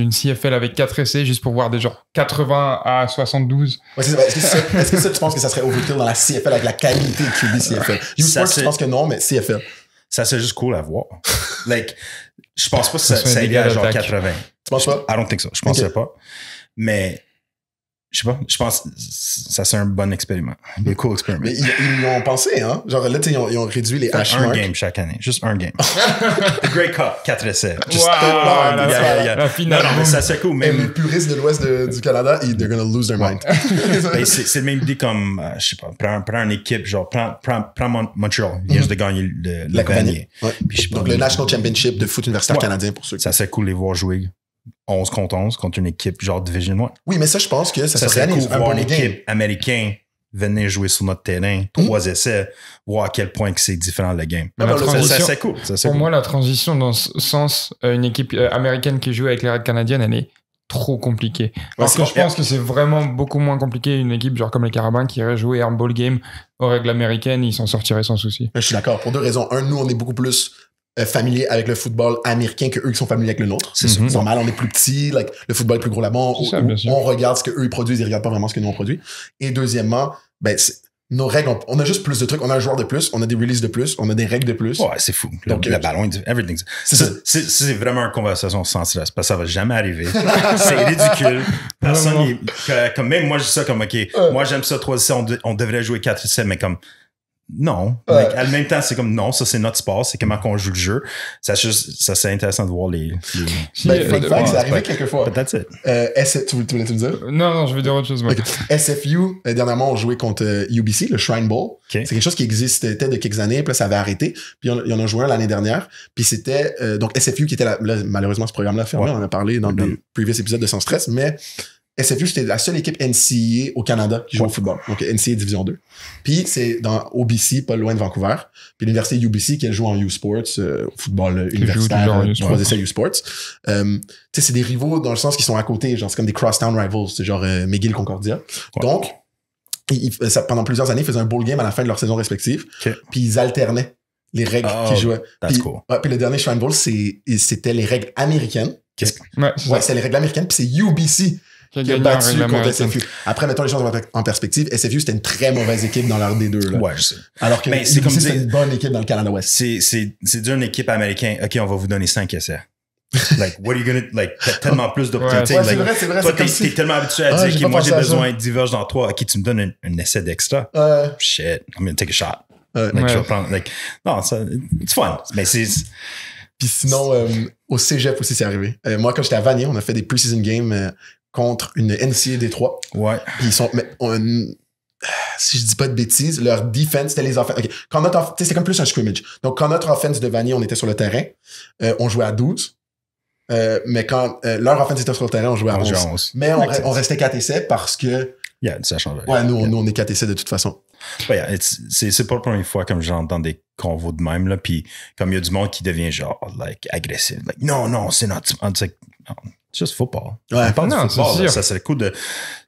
CFL avec quatre essais juste pour voir des genre, 80 à 72. Est-ce que, ça, tu penses que ça serait overkill dans la CFL avec la qualité que QB CFL? Je pense que non, mais CFL. Ça, c'est juste cool à voir. like, je pense pas que ça, ça, ça à genre 80. Tu penses pas? I don't think so. Je pensais pas. Mais je sais pas, je pense que ça c'est un bon expériment. Un hmm. cool expériment. Mais ils, ils l'ont pensé, hein? Genre là, ils ont, réduit les hash Un game chaque année, juste un game. The Great Cup, Quatre essais. Just wow, non, non, mais ça c'est cool. Même... Les puristes de l'ouest du Canada, they're gonna lose their mind. Ben, c'est le même idée comme, euh, je sais pas, prends, une équipe, genre prends, prends, prends Montreal, ils mm-hmm. de gagner le, la Puis, Donc le National Championship de foot universitaire canadien pour ceux qui... Ça c'est cool les voir jouer. 11 contre 11 contre une équipe genre Division 1. Oui, mais ça, je pense que ça, serait cool voir une équipe américaine venir jouer sur notre terrain, trois mm. essais, voir à quel point que c'est différent le game. la game. Ah, ben, ça, c'est cool, pour moi, la transition dans ce sens, euh, une équipe euh, américaine qui joue avec les Reds canadiennes, elle est trop compliquée. Parce que je pense que c'est vraiment beaucoup moins compliqué une équipe genre comme les Carabins qui irait jouer un ball game aux règles américaines, ils s'en sortiraient sans souci. Ben, je suis d'accord. Pour deux raisons. Un, nous, on est beaucoup plus euh, familiers avec le football américain que eux qui sont familiers avec le nôtre. C'est normal, on est plus petit, like, le football est plus gros là-bas, on, regarde ce que eux ils produisent, ils regardent pas vraiment ce que nous on produit. Et deuxièmement, ben, nos règles, on, a juste plus de trucs, on a un joueur de plus, on a des releases de plus, on a des règles de plus. Ouais, c'est fou. Donc, le ballon, everything. C'est vraiment une conversation sans stress, parce que ça va jamais arriver. c'est ridicule. Personne, comme même moi, je ça comme, OK, moi j'aime ça 3 on, on devrait jouer 4 6 mais comme non. à même temps, c'est comme non, ça c'est notre sport, c'est comment qu'on joue le jeu. Ça, c'est intéressant de voir les. les... Ben, c'est arrivé quelquefois. Peut-être euh, tu, voulais tout dire Non, non, je veux dire autre chose. SFU, euh, dernièrement, on jouait contre UBC, euh, le Shrine Bowl. C'est quelque chose qui existait de quelques années, puis ça avait arrêté. Puis il y en a joué un l'année dernière. Puis c'était. donc SFU qui était là, malheureusement, ce programme-là fermé, on en a parlé dans mm-hmm. le previous épisode de Sans Stress, mais SFU, c'était la seule équipe NCA au Canada qui joue au football. Donc, NCA Division 2. Puis, c'est dans OBC, pas loin de Vancouver. Puis, l'université UBC qui elle joue en U-Sports, euh, football euh, universitaire, euh, U-Sports. tu sais, c'est des rivaux dans le sens qu'ils sont à côté. Genre, c'est comme des town rivals. C'est genre McGill-Concordia. Donc, pendant plusieurs années, ils faisaient un bowl game à la fin de leur saison respective. Puis, ils alternaient les règles oh, qu'ils jouaient. Puis, le dernier Shrine Bowl, c'était les règles américaines. Qu'est-ce c'est les règles américaines. Puis, c'est UBC qui a battu contre SFU. Après, mettons les choses en perspective, SFU, c'était une très mauvaise équipe dans leur d deux. Là. Ouais, je sais. Alors que c'est comme c'est une bonne équipe dans le Canada Ouest. C'est, c'est, d'une équipe américaine. OK, on va vous donner 5 essais. like, what are you gonna, like, t'as tellement plus d'opportunités. c'est vrai, c'est vrai. Toi, t'es, tellement habitué à ah, dire, que moi, j'ai besoin de diverge dans toi, OK, tu me donnes un, essai d'extra. Shit, I'm gonna take a shot. like, je prendre, non, ça, it's fun. Mais c'est, puis sinon, euh, au CGF aussi, c'est arrivé. Euh, moi, quand j'étais à Vanier, on a fait des pre-season games euh, contre une NCA Détroit. Ouais. Puis ils sont. Mais, si je dis pas de bêtises, leur defense, c'était les offenses. Ok. Quand c'était comme plus un scrimmage. Donc, quand notre offense de Vanier, on était sur le terrain, euh, on jouait à 12. Euh, mais quand euh, leur offense était sur le terrain, on jouait à on 11. 11. Mais on, restait 4 7 parce que. Yeah, ça change. Ouais, nous, on est 4 7 de toute façon. Yeah, c'est pas la première fois comme j'entends des convos de même, là. Puis, comme il y a du monde qui devient genre, like, agressif. non, non, c'est notre juste football. non, ça, c'est le coup de.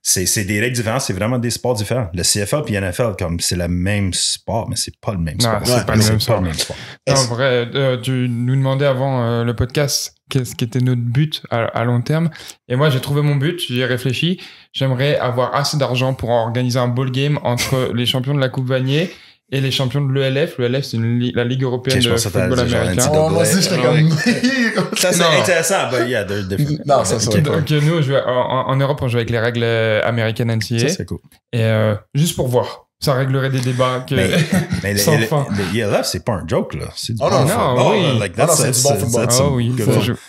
C'est des règles différentes, c'est vraiment des sports différents. Le CFL puis NFL, comme c'est le même sport, mais c'est pas le même sport. c'est pas, le même, sport. Pas En vrai, euh, tu nous demandais avant euh, le podcast qu'est-ce qui était notre but à, long terme. Et moi, j'ai trouvé mon but, J'ai réfléchi. J'aimerais avoir assez d'argent pour organiser un ball game entre les champions de la Coupe Vanier et les champions de l'ELF. L'ELF, c'est la Ligue européenne de football américain. Oh, moi aussi, comme. ça, c'est intéressant, bah, il y a deux Non, ça, c'est Donc, euh, nous, en, Europe, on joue avec les règles euh, américaines NCAA. Ça, c'est cool. Et euh, juste pour voir. Ça réglerait des débats que mais, mais sans fin. ELF, c'est pas un joke, là. C'est du oh, bon non, football. Oui. like, that's, non, c'est du football. Ah oui,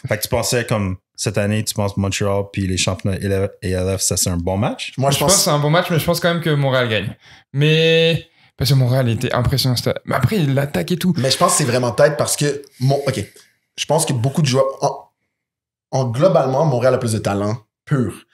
Fait que tu pensais comme cette année, tu penses Montreal puis les championnats ELF, ça c'est un bon match? Moi, je, pense que c'est un bon match, mais je pense quand même que Montréal gagne. Mais parce que Montréal était impressionnant. Mais après, l'attaque et tout. Mais je pense que c'est vraiment tête parce que. Mon... OK. Je pense que beaucoup de joueurs. En... globalement, Montréal a plus de talent pur.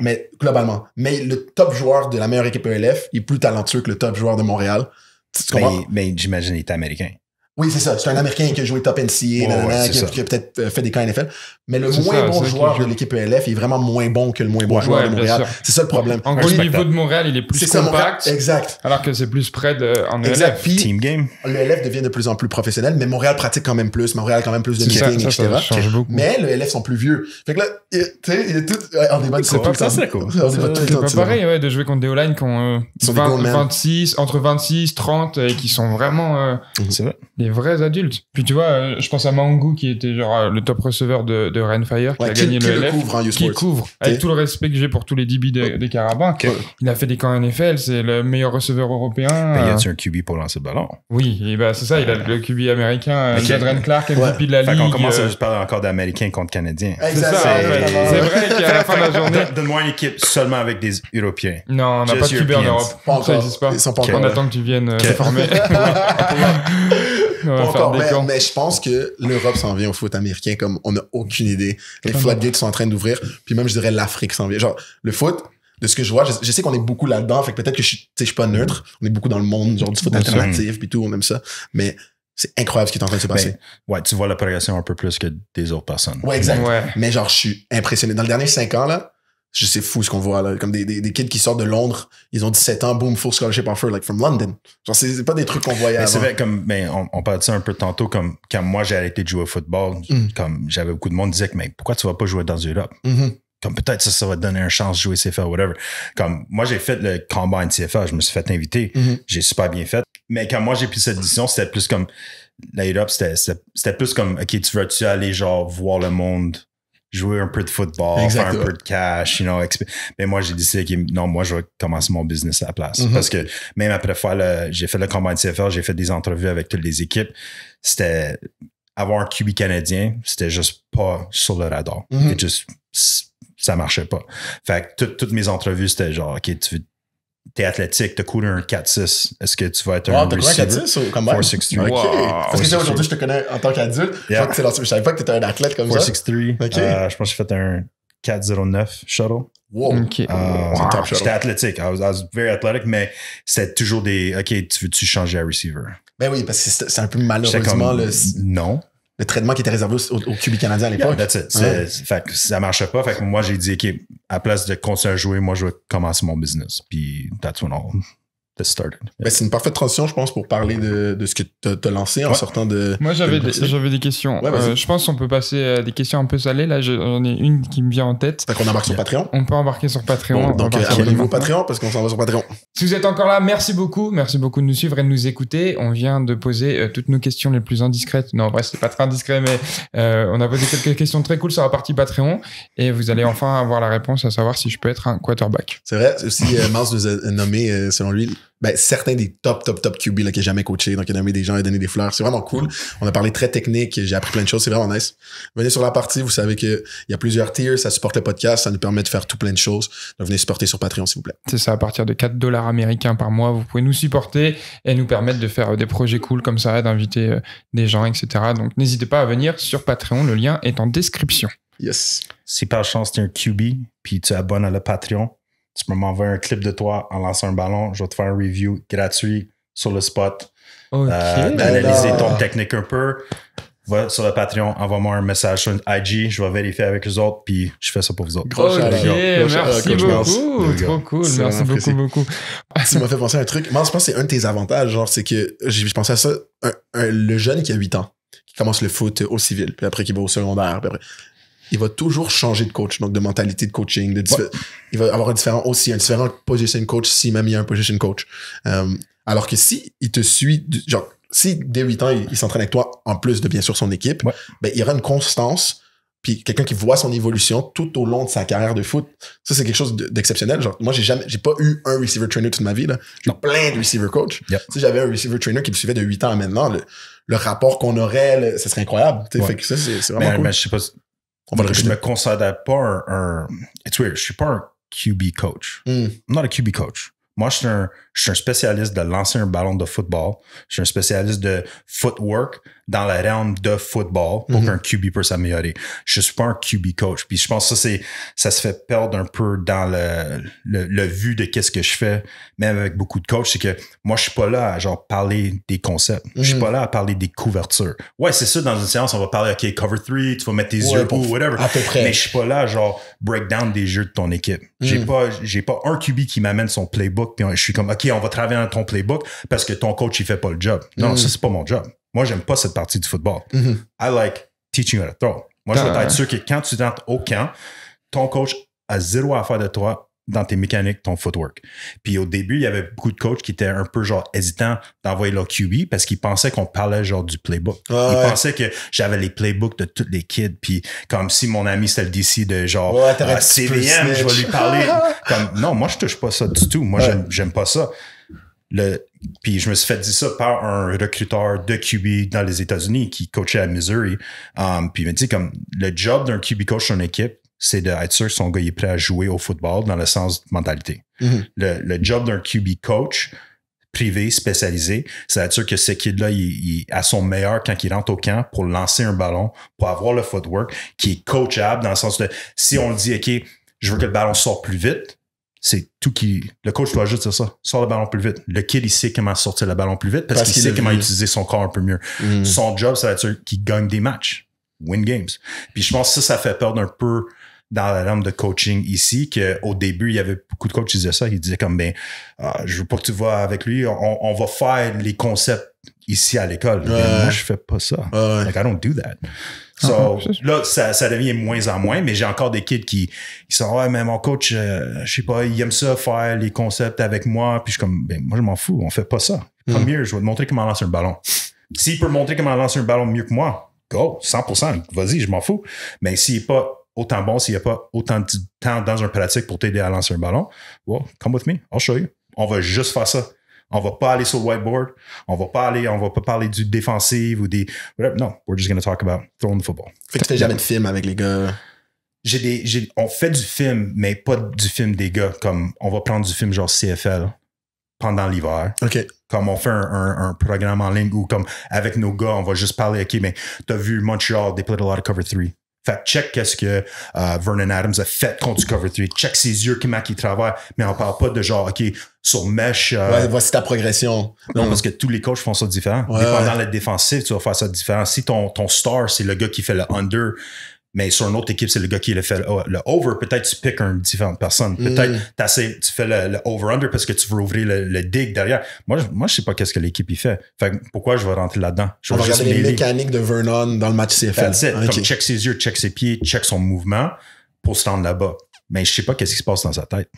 Mais, globalement. Mais le top joueur de la meilleure équipe ELF est plus talentueux que le top joueur de Montréal. Tu, ben, Mais, ben, j'imagine qu'il est américain. Oui, c'est ça. C'est un Américain qui a joué top NCA, nanana, qui, a, peut-être euh, fait des camps NFL. Mais le moins bon joueur de l'équipe ELF est vraiment moins bon que le moins bon joueur de Montréal. C'est ça le problème. En gros, le niveau de Montréal, il est plus compact. exact. Alors que c'est plus près de, en ELF. Team game. Le ELF devient de plus en plus professionnel, mais Montréal pratique quand même plus. Montréal a quand même plus de meetings, etc. mais le ELF sont plus vieux. Fait que là, tu sais, il est tout, on tout le temps. C'est pas pareil, ouais, de jouer contre des O-line qui ont, 26, euh, entre 26, 30 et qui sont vraiment, euh, c'est vrais adultes. Puis tu vois, euh, je pense à Mangu qui était genre euh, le top receveur de, de Renfire, qui a gagné le, LF, hein, qui couvre, avec tout le respect que j'ai pour tous les DB des Carabins. Il a fait des camps NFL, c'est le meilleur receveur européen. il y a euh. un QB pour lancer le ballon. Oui, et bah, c'est ça, il a le QB américain, okay. Adrian Clark, le ouais. de la ligue. On commence à parler encore d'Américains contre Canadiens. C'est vrai qu'à la fin de la journée... Donne-moi une équipe seulement avec des Européens. Non, on n'a pas de QB en Europe. Ça n'existe pas. On attend que tu viennes former. mais, je pense que l'Europe s'en vient au foot américain comme on n'a aucune idée. Les floodgates sont en train d'ouvrir. Puis même, je dirais, l'Afrique s'en vient. Genre, le foot, de ce que je vois, je, sais qu'on est beaucoup là-dedans. Fait que peut-être que je, je suis pas neutre. On est beaucoup dans le monde, genre du foot alternatif, puis tout, on aime ça. Mais c'est incroyable ce qui est en train de se ben, passer. ouais, tu vois la progression un peu plus que des autres personnes. Ouais, exact. Mais genre, je suis impressionné. Dans les derniers cinq ans, là, c'est fou ce qu'on voit là. Comme des, des, kids qui sortent de Londres, ils ont 17 ans, boom, full scholarship offer, like from London. Genre, c'est pas des trucs qu'on voyait mais C'est vrai, comme, ben, on, on parlait de ça un peu tantôt, comme quand moi j'ai arrêté de jouer au football, mm. comme j'avais beaucoup de monde disait mais pourquoi tu vas pas jouer dans Europe? Mm-hmm. Comme peut-être ça, ça va te donner une chance de jouer CFA, whatever. Comme moi, j'ai fait le combine CFA, je me suis fait inviter, mm-hmm. j'ai super bien fait. Mais quand moi j'ai pris cette décision, c'était plus comme, la Europe, c'était plus comme, OK, tu veux-tu aller genre voir le monde? jouer un peu de football, faire un peu de cash, you know, mais moi j'ai décidé que non, moi je vais commencer mon business à la place. Mhm. Parce que même après faire j'ai fait le combat de CFL, j'ai fait des entrevues avec toutes les équipes. C'était avoir un QB canadien, c'était juste pas sur le radar. Et mhm. juste ça marchait pas. Fait toutes, toutes mes entrevues, c'était genre, OK, tu veux t'es athlétique, t'as coulé un 4-6. Est-ce que tu vas être ah, un receiver? 4-6 ou comment? 4-6-3. Okay. Parce que aujourd'hui, je te connais en tant qu'adulte. Yeah. Je savais pas que t'étais un athlète comme ça. 4-6-3. Euh, je pense que j'ai fait un 4-0-9 shuttle. Wow. Okay. Euh, J'étais athlétique. I was, very athletic, mais c'était toujours des OK, tu veux-tu changer à receiver? Ben oui, parce que c'est un peu malheureusement le. Non le traitement qui était réservé au, au canadien à l'époque. Yeah, ouais. Fait que ça marchait pas. Fait que moi, j'ai dit, OK, à place de continuer à jouer, moi, je vais commencer mon business. Puis, that's when I'm. Ben, c'est une parfaite transition, je pense, pour parler de, de ce que tu as lancé en sortant de. Moi, j'avais j'avais des, questions. Euh, je pense qu'on peut passer à des questions un peu salées. Là, j'en ai une qui me vient en tête. qu'on embarque sur Patreon On peut embarquer sur Patreon. donc, euh, abonnez-vous au Patreon parce qu'on s'en va sur Patreon. Si vous êtes encore là, merci beaucoup. Merci beaucoup de nous suivre et de nous écouter. On vient de poser euh, toutes nos questions les plus indiscrètes. Non, en vrai, c'est pas très indiscret, mais on a posé quelques questions très cool sur la partie Patreon. Et vous allez enfin avoir la réponse à savoir si je peux être un quarterback. C'est vrai. Aussi, Mars nous a nommé, selon lui, ben, certains des top, top, top QB là, qui n'ont jamais coaché. Donc, il a mis des gens, et donné des fleurs. C'est vraiment cool. On a parlé très technique. J'ai appris plein de choses. C'est vraiment nice. Venez sur la partie. Vous savez qu'il y a plusieurs tiers. Ça supporte le podcast. Ça nous permet de faire tout plein de choses. Donc, venez supporter sur Patreon, s'il vous plaît. C'est ça. À partir de 4 dollars américains par mois, vous pouvez nous supporter et nous permettre de faire euh, des projets cool comme ça, d'inviter euh, des gens, etc. Donc, n'hésitez pas à venir sur Patreon. Le lien est en description. Yes. Si par chance, t'es un QB puis tu abonnes à le Patreon, tu peux m'envoyer un clip de toi en lançant un ballon, je vais te faire un review gratuit sur le spot, okay. Euh, d'analyser ton technique un peu. Va sur le Patreon, envoie-moi un message sur IG, je vais vérifier avec les autres, puis je fais ça pour vous autres. merci beaucoup, trop cool, merci beaucoup, beaucoup. ça m'a fait penser à un truc, moi je pense que c'est un de tes avantages, genre c'est que je pensais à ça, le jeune qui a 8 ans, qui commence le foot au civil, puis après qui va au secondaire, puis après il va toujours changer de coach, donc de mentalité de coaching. Il va avoir un différent aussi, un différent position coach si même il y a un position coach. Euh, alors que si il te suit, genre, si dès 8 ans, il, s'entraîne avec toi, en plus de bien sûr son équipe, ben, il y aura une constance. Puis quelqu'un qui voit son évolution tout au long de sa carrière de foot, ça c'est quelque chose d'exceptionnel. Genre, moi j'ai jamais, j'ai pas eu un receiver trainer toute ma vie là. J'ai plein de receiver coach. Si j'avais un receiver trainer qui me suivait de 8 ans à maintenant, le, rapport qu'on aurait, ce ça serait incroyable. Fait que ça c'est, vraiment je sais On va le je me considère pas un, un, It's weird. Je suis pas un QB coach. Mm. I'm not a QB coach. Moi, je suis un je suis un spécialiste de lancer un ballon de football. Je suis un spécialiste de footwork dans la realme de football pour mhm. qu'un QB peut s'améliorer. Je suis pas un QB coach. Puis je pense que ça, c'est, ça se fait perdre un peu dans le, le, vue de qu'est-ce que je fais, même avec beaucoup de coachs, c'est que moi, je suis pas là à genre parler des concepts. Je suis mhm. pas là à parler des couvertures. Ouais, c'est ça. dans une séance, on va parler, OK, cover three, tu vas mettre tes yeux pour whatever. À peu près. Mais je suis pas là à genre breakdown des jeux de ton équipe. Je mhm. J'ai pas, pas un QB qui m'amène son playbook, puis je suis comme, OK, on va travailler dans ton playbook parce que ton coach, il fait pas le job. Non, mm. ça, c'est pas mon job. Moi, j'aime pas cette partie du football. Mm-hmm. I like teaching you how to throw. Moi, je veux être sûr que quand tu rentres au camp, ton coach a zéro affaire de toi dans tes mécaniques, ton footwork. Puis au début, il y avait beaucoup de coachs qui étaient un peu genre hésitants d'envoyer leur QB parce qu'ils pensaient qu'on parlait genre du playbook. Ah ils pensaient que j'avais les playbooks de tous les kids. Puis comme si mon ami c'était le DC de genre ah, je vais lui parler. non, moi je touche pas ça du tout. Moi je j'aime pas ça. Le, puis je me suis fait dire ça par un recruteur de QB dans les États-Unis qui coachait à Missouri. Um, puis il m'a dit comme le job d'un QB coach sur une équipe, c'est d'être sûr que son gars est prêt à jouer au football dans le sens de mentalité. Mhm. le, job d'un QB coach privé, spécialisé, c'est d'être sûr que ce kid-là, il, à son meilleur quand il rentre au camp pour lancer un ballon, pour avoir le footwork, qui est coachable dans le sens de si on le dit, OK, je veux que le ballon sorte plus vite, c'est tout qui. Le coach doit juste dire ça. sort le ballon plus vite. Le kid, il sait comment sortir le ballon plus vite parce, qu'il sait comment utiliser son corps un peu mieux. Mhm. Son job, c'est d'être être qu'il gagne des matchs, win games. Puis je pense que ça, ça fait peur d'un peu dans la rampe de coaching ici qu'au début, il y avait beaucoup de coachs qui disaient ça. Ils disaient comme, ben, ah, je veux pas que tu vas avec lui, on, va faire les concepts ici à l'école. Moi, je fais pas ça. Like, I don't do that. Ah, so, là, ça, ça devient moins en moins, mais j'ai encore des kids qui, sont, ouais, mais mon coach, euh, je sais pas, il aime ça faire les concepts avec moi. Puis je suis comme, ben, moi, je m'en fous, on fait pas ça. Mm. Comme je vais te montrer comment lancer un ballon. S'il peut montrer comment lancer un ballon mieux que moi, go, 100%, vas-y, je m'en fous. Mais s'il est pas autant bon s'il n'y a pas autant de temps dans un pratique pour t'aider à lancer un ballon. Well, come with me, I'll show you. On va juste faire ça. On va pas aller sur le whiteboard. On va pas aller, on va pas parler du défensif ou des. Non, we're just going to talk about throwing the football. Fait que tu fais jamais de film avec les gars. J'ai des, on fait du film, mais pas du film des gars. Comme on va prendre du film genre CFL pendant l'hiver. OK. Comme on fait un, programme en ligne ou comme avec nos gars, on va juste parler, OK, mais t'as vu Montreal, they played a lot of cover three. Fait check qu'est-ce que euh, Vernon Adams a fait contre du cover 3. Check ses yeux, comment il travaille. Mais on parle pas de genre, OK, sur mesh. Euh, ouais, voici ta progression. Non, mm. parce que tous les coachs font ça différent. Dépendant de la défensive, tu vas faire ça différent. Si ton, ton star, c'est le gars qui fait le under, mais sur une autre équipe, c'est le gars qui le fait le, over. Peut-être tu piques une différente personne. Mm. Peut-être mm. tu fais le, over-under parce que tu veux ouvrir le, dig derrière. Moi, je, moi, je sais pas qu'est-ce que l'équipe y fait. Fait pourquoi je vais rentrer là-dedans? Je vais regarder les, mécaniques de Vernon dans le match CFL. Ah, check ses yeux, check ses pieds, check son mouvement pour se rendre là-bas. Mais je sais pas qu'est-ce qui se passe dans sa tête.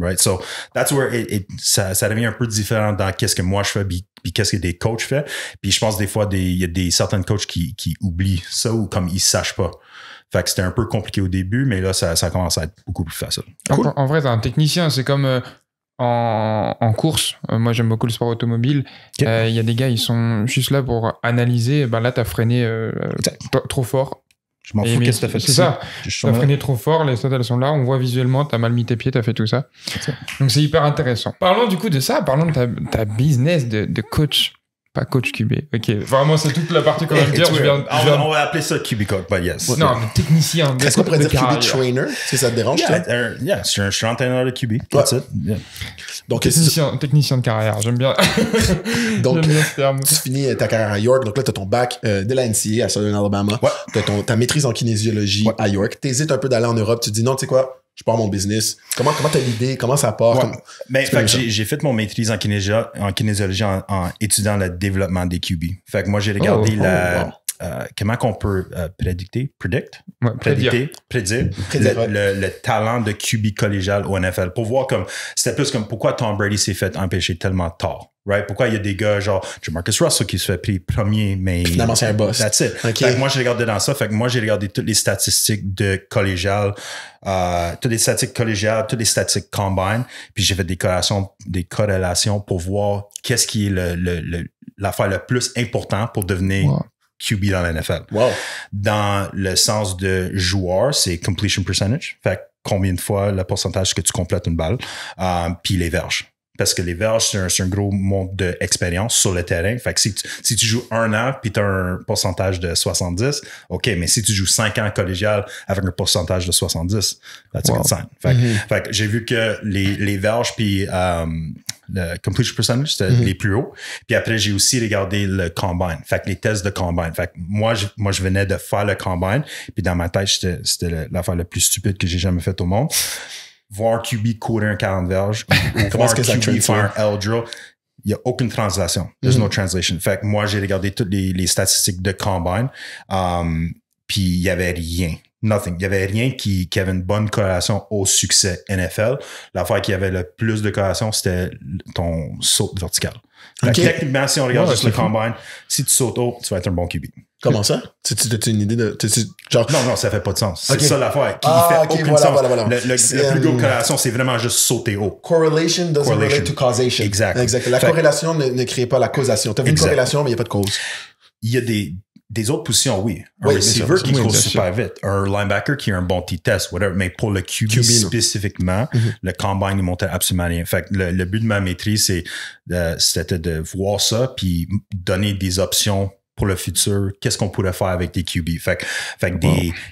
Right? So, that's where ça, ça, devient un peu différent dans qu'est-ce que moi je fais puis, qu'est-ce que des coachs font. Puis je pense des fois, il y a des certains coachs qui, qui oublient ça ou comme ils sachent pas. Fait que c'était un peu compliqué au début, mais là, ça, commence à être beaucoup plus facile. En, vrai, t'es un technicien, c'est comme euh, en, course. Euh, moi, j'aime beaucoup le sport automobile. Euh, il y a des gars, ils sont juste là pour analyser. Ben là, t'as freiné trop fort. Je m'en fous, qu'est-ce que t'as fait C'est ça. T'as freiné trop fort, les stats, elles sont là. On voit visuellement, t'as mal mis tes pieds, t'as fait tout ça. Donc, c'est hyper intéressant. Parlons du coup de ça. Parlons de ta, business de, de coach. Pas coach QB. Ok. Vraiment, c'est toute la partie qu'on va dire. On va appeler ça QB coach, but bah, yes. non, mais technicien. Est-ce qu'on pourrait dire QB trainer Si ça te dérange. Yeah, euh, yeah. je suis un entraîneur de QB. Ouais. ça Donc, technicien, de carrière. J'aime bien. donc, tu finis ta carrière à York. Donc là, tu as ton bac euh, de la NCA à Southern Alabama. t'as ton, ta maîtrise en kinésiologie à York. Tu hésites un peu d'aller en Europe. Tu te dis non, tu sais quoi je pars mon business. Comment comment t'as l'idée Comment ça part Mais ben, fait j'ai fait mon maîtrise en kinésiologie en, étudiant le développement des QB. Fait que moi j'ai regardé oh, la oh, euh, comment qu'on peut euh, prédicter, prédicter, prédire, le, talent de QB collégial au NFL pour voir comme c'était plus comme pourquoi Tom Brady s'est fait empêcher tellement tard. Right? Pourquoi il y a des gars genre Marcus Russell qui se fait pris premier, mais. Finalement, c'est un boss. moi, j'ai regardé dans ça. Fait que moi, j'ai regardé toutes les statistiques de collégial, euh, toutes les statistiques collégiales, toutes les statistiques combine. Puis j'ai fait des corrélations, des corrélations pour voir qu'est-ce qui est le, l'affaire le plus important pour devenir QB dans la NFL. Wow. Dans le sens de joueur, c'est completion percentage. Fait combien de fois le pourcentage que tu complètes une balle, euh, puis les verges parce que les verges, c'est un, gros monde d'expérience sur le terrain. Fait que si tu, si tu joues un an puis tu as un pourcentage de 70, OK, mais si tu joues cinq ans collégial avec un pourcentage de 70, là, tu es Fait, que j'ai vu que les, les verges puis euh, le completion percentage, c'était mm-hmm. les plus hauts. Puis après, j'ai aussi regardé le combine. Fait que les tests de combine. Fait moi, je, moi, je venais de faire le combine. Puis dans ma tête, c'était, c'était l'affaire la plus stupide que j'ai jamais faite au monde voir QB courir un 40 verges, voir voir QB faire un L drill. Il n'y a aucune translation. There's no mm-hmm. translation. Fait que moi, j'ai regardé toutes les, statistiques de Combine, um, puis il n'y avait rien. Nothing. Il n'y avait rien qui, avait une bonne corrélation au succès NFL. L'affaire qui avait le plus de corrélation, c'était ton saut vertical. Okay. Techniquement, si on regarde juste le combine, si tu sautes haut, tu vas être un bon QB. Comment ça? Tu, tu, une idée de. Non, non, ça fait pas de sens. C'est ça la fois Qui ah, fait okay, aucune voilà, sens. la plus gros corrélation, c'est vraiment juste sauter haut. Correlation doesn't correlation. relate to causation. Exact. exact. La corrélation ne, crée pas la causation. Tu as vu une corrélation, mais il n'y a pas de cause. Il y a des, des autres positions, oui. Un receiver qui cause super vite, un linebacker qui a un bon petit test, whatever. Mais pour le QB, spécifiquement, mhm. le combine, il montait absolument rien. Fait le, le but de ma maîtrise, euh, c'était de voir ça, puis donner des options pour le futur, qu'est-ce qu'on pourrait faire avec des QB. Fait, fait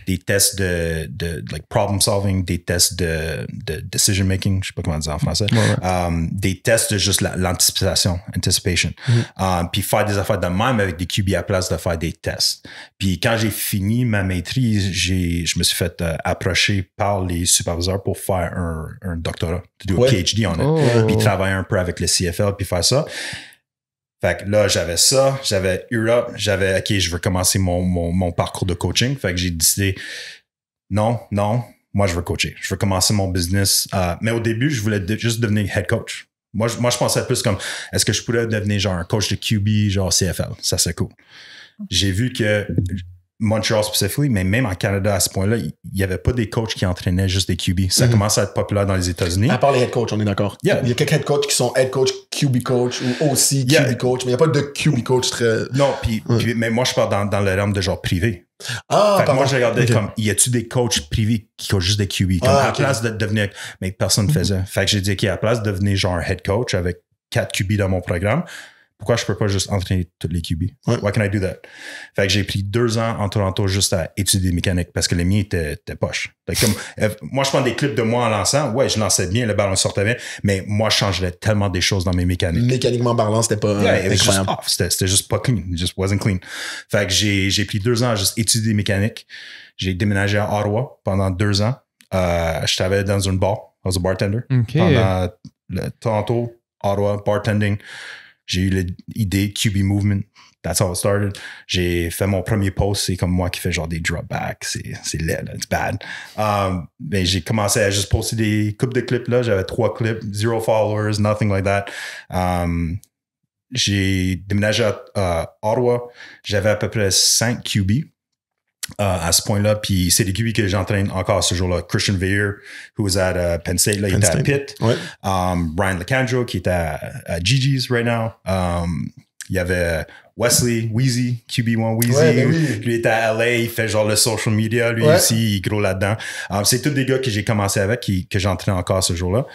des, tests de, de like problem solving, des tests de, decision making, je sais pas comment dire en français, um, des tests de juste l'anticipation, anticipation. Mm-hmm. Um, puis faire des affaires de même avec des QB à place de faire des tests. Puis quand j'ai fini ma maîtrise, je me suis fait euh, approcher par les superviseurs pour faire un, doctorat, to do PhD en oh. Puis travailler un peu avec le CFL, puis faire ça. Fait que là, j'avais ça, j'avais Europe, j'avais, OK, je veux commencer mon, parcours de coaching. Fait que j'ai décidé, non, non, moi, je veux coacher. Je veux commencer mon business. Euh, mais au début, je voulais juste devenir head coach. Moi je, moi, je pensais plus comme, est-ce que je pourrais devenir genre un coach de QB, genre CFL? Ça, c'est cool. J'ai vu que Montreal spécifiquement, mais même en Canada à ce point-là, il n'y avait pas des coachs qui entraînaient juste des QB. Ça mhm. commence à être populaire dans les États-Unis. À part les head coachs, on est d'accord. Il y a quelques head coachs qui sont head coach, QB coach ou aussi QB coach, mais il n'y a pas de QB coach très. Non, puis, mais moi, je parle dans, le rame de genre privé. Ah, fait moi, je regardais comme, y a-tu des coachs privés qui coachent juste des QB? Comme, ah, à place de devenir, mais personne ne mhm. faisait. Fait que j'ai dit, OK, à la place de devenir genre head coach avec quatre QB dans mon programme, pourquoi je peux pas juste entraîner tous les QB? Ouais. Why can I do that? Fait que j'ai pris deux ans en Toronto juste à étudier les mécaniques parce que les miens étaient, poches. comme, euh, moi, je prends des clips de moi en lançant. Ouais, je lançais bien, le ballon sortait bien, mais moi, je changerais tellement des choses dans mes mécaniques. Mécaniquement parlant, c'était pas yeah, C'était juste pas clean. It just wasn't clean. Fait que j'ai pris deux ans à juste étudier les mécaniques. J'ai déménagé à Ottawa pendant deux ans. Euh, je travaillais dans une bar. I was a bartender. Pendant le Toronto, Ottawa, bartending. J'ai eu l'idée QB Movement. That's how it started. J'ai fait mon premier post. C'est comme moi qui fais genre des dropbacks. C'est laid. It's bad. mais um, ben, j'ai commencé à juste poster des coupes de clips là. J'avais trois clips, zero followers, nothing like that. Um, j'ai déménagé à, Ottawa. J'avais à peu près cinq QB à ce point-là. Puis c'est QB que j'entraîne encore ce jour-là. Christian Veer, who was at euh, Penn State, là, il était à Pitt. Um, Brian Lacandro, qui est à, Gigi's right now. Um, il y avait Wesley, Weezy, QB1 Weezy. Ouais, ben Lui est à LA, il fait genre le social media, lui aussi, il gros là-dedans. Um, c'est tous des gars que j'ai commencé avec, qui, que j'entraîne encore ce jour-là.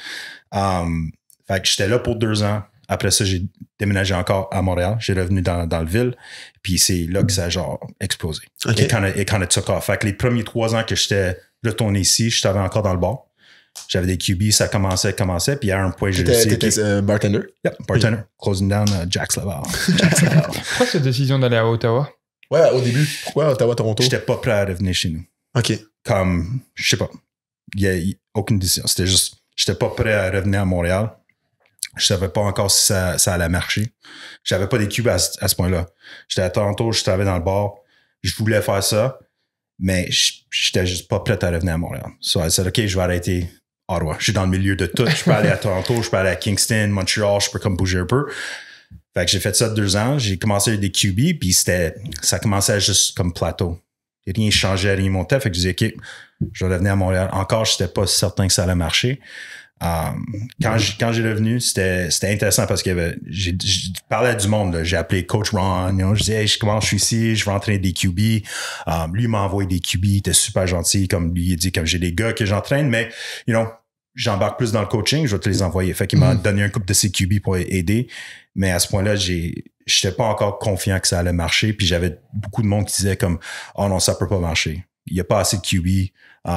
fait que j'étais là pour deux ans. Après ça, j'ai déménagé encore à Montréal. J'ai revenu dans, dans le ville. Puis c'est là que ça a genre explosé. Et quand on it, kind of took Fait que les premiers trois ans que j'étais retourné ici, je encore dans le bar. J'avais des QB, ça commençait, commençait. Puis à un point, j'ai réussi. T'étais euh, bartender? Yep, bartender. Closing down uh, Jack's Laval. Pourquoi cette décision d'aller à Ottawa? Ouais, au début. Pourquoi Ottawa, Toronto? J'étais pas prêt à revenir chez nous. OK. Comme, je sais pas. Il y a, aucune décision. C'était juste, j'étais pas prêt à revenir à Montréal. Je savais pas encore si ça, allait marcher. J'avais pas des cubes à, ce point-là. J'étais à Toronto, je travaillais dans le bar. Je voulais faire ça, mais j'étais juste pas prêt à revenir à Montréal. So, I said, OK, je vais arrêter Ottawa. Je suis dans le milieu de tout. Je peux aller à Toronto, je peux aller à Kingston, Montreal, je peux comme bouger un peu. Fait que j'ai fait ça deux ans. J'ai commencé des QB, puis ça commençait juste comme plateau. Rien rien changeait, rien montait. Fait que je disais, OK, je vais revenir à Montréal. Encore, je n'étais pas certain que ça allait marcher. Um, quand j'ai quand j'ai revenu, c'était c'était intéressant parce que ben, j'ai parlé à du monde. J'ai appelé coach Ron. je disais hey, comment je suis ici, je vais entraîner des QB. Um, lui m'a envoyé des QB, il était super gentil. Comme lui il dit, comme j'ai des gars que j'entraîne, mais you know j'embarque plus dans le coaching, je vais te les envoyer. Fait qu'il m'a mm. donné un couple de ces QB pour aider. Mais à ce point-là, j'ai j'étais pas encore confiant que ça allait marcher. Puis j'avais beaucoup de monde qui disait comme oh non ça peut pas marcher. Il y a pas assez de QB les euh,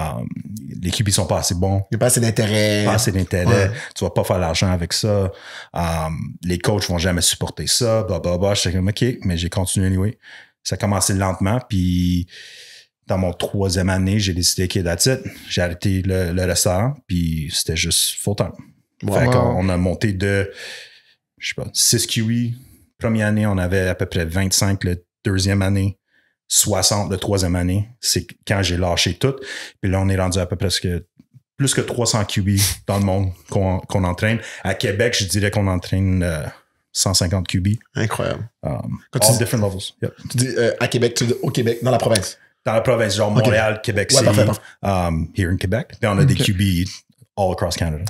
L'équipe, ils sont pas assez bons. Il n'y a pas assez d'intérêt. Pas assez d'intérêt. Tu vas pas faire l'argent avec ça. Euh, les coachs vont jamais supporter ça, Je suis comme, OK, mais j'ai continué anyway. Ça a commencé lentement, puis dans mon troisième année, j'ai décidé que that's it. J'ai arrêté le, le restaurant, puis c'était juste faux temps. on, a monté de, je sais pas, 6 QE, Première année, on avait à peu près 25. Le deuxième année, 60 de troisième année, c'est quand j'ai lâché tout. Puis là, on est rendu à peu près plus que 300 QB dans le monde qu'on entraîne. À Québec, je dirais qu'on entraîne 150 euh, QB. Incroyable. Um, different levels. Euh, à Québec, au Québec, dans la province. Dans la province, genre Montréal, Québec City, um, here in Québec. Puis on a des QB all across Canada,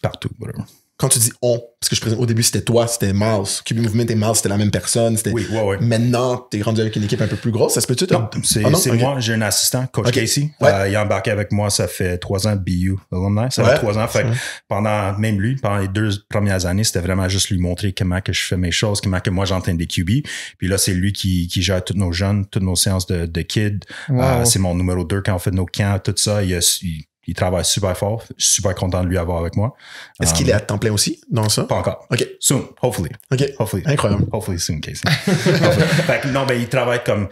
partout, whatever quand tu dis on, parce que je présente au début c'était toi, c'était Miles, QB Movement et Miles, c'était la même personne. Oui, ouais, ouais. Maintenant, t'es rendu avec une équipe un peu plus grosse, ça se peut-tu? C'est ah moi, j'ai un assistant, Coach Casey. Euh, il a embarqué avec moi, ça fait trois ans BU alumni. Ça fait trois ans. pendant, même lui, pendant les deux premières années, c'était vraiment juste lui montrer comment que je fais mes choses, comment que moi j'entraîne des QB. Puis là, c'est lui qui, qui gère tous nos jeunes, toutes nos séances de, de kids. Euh, c'est mon numéro deux quand on fait nos camps, tout ça. Il, a, il il travaille super fort. Je suis super content de lui avoir avec moi. Est-ce qu'il est euh, à temps plein aussi dans ça? Pas encore. OK. Soon, hopefully. OK. Hopefully. Incroyable. Hopefully soon, Casey. Fait non, mais il travaille comme.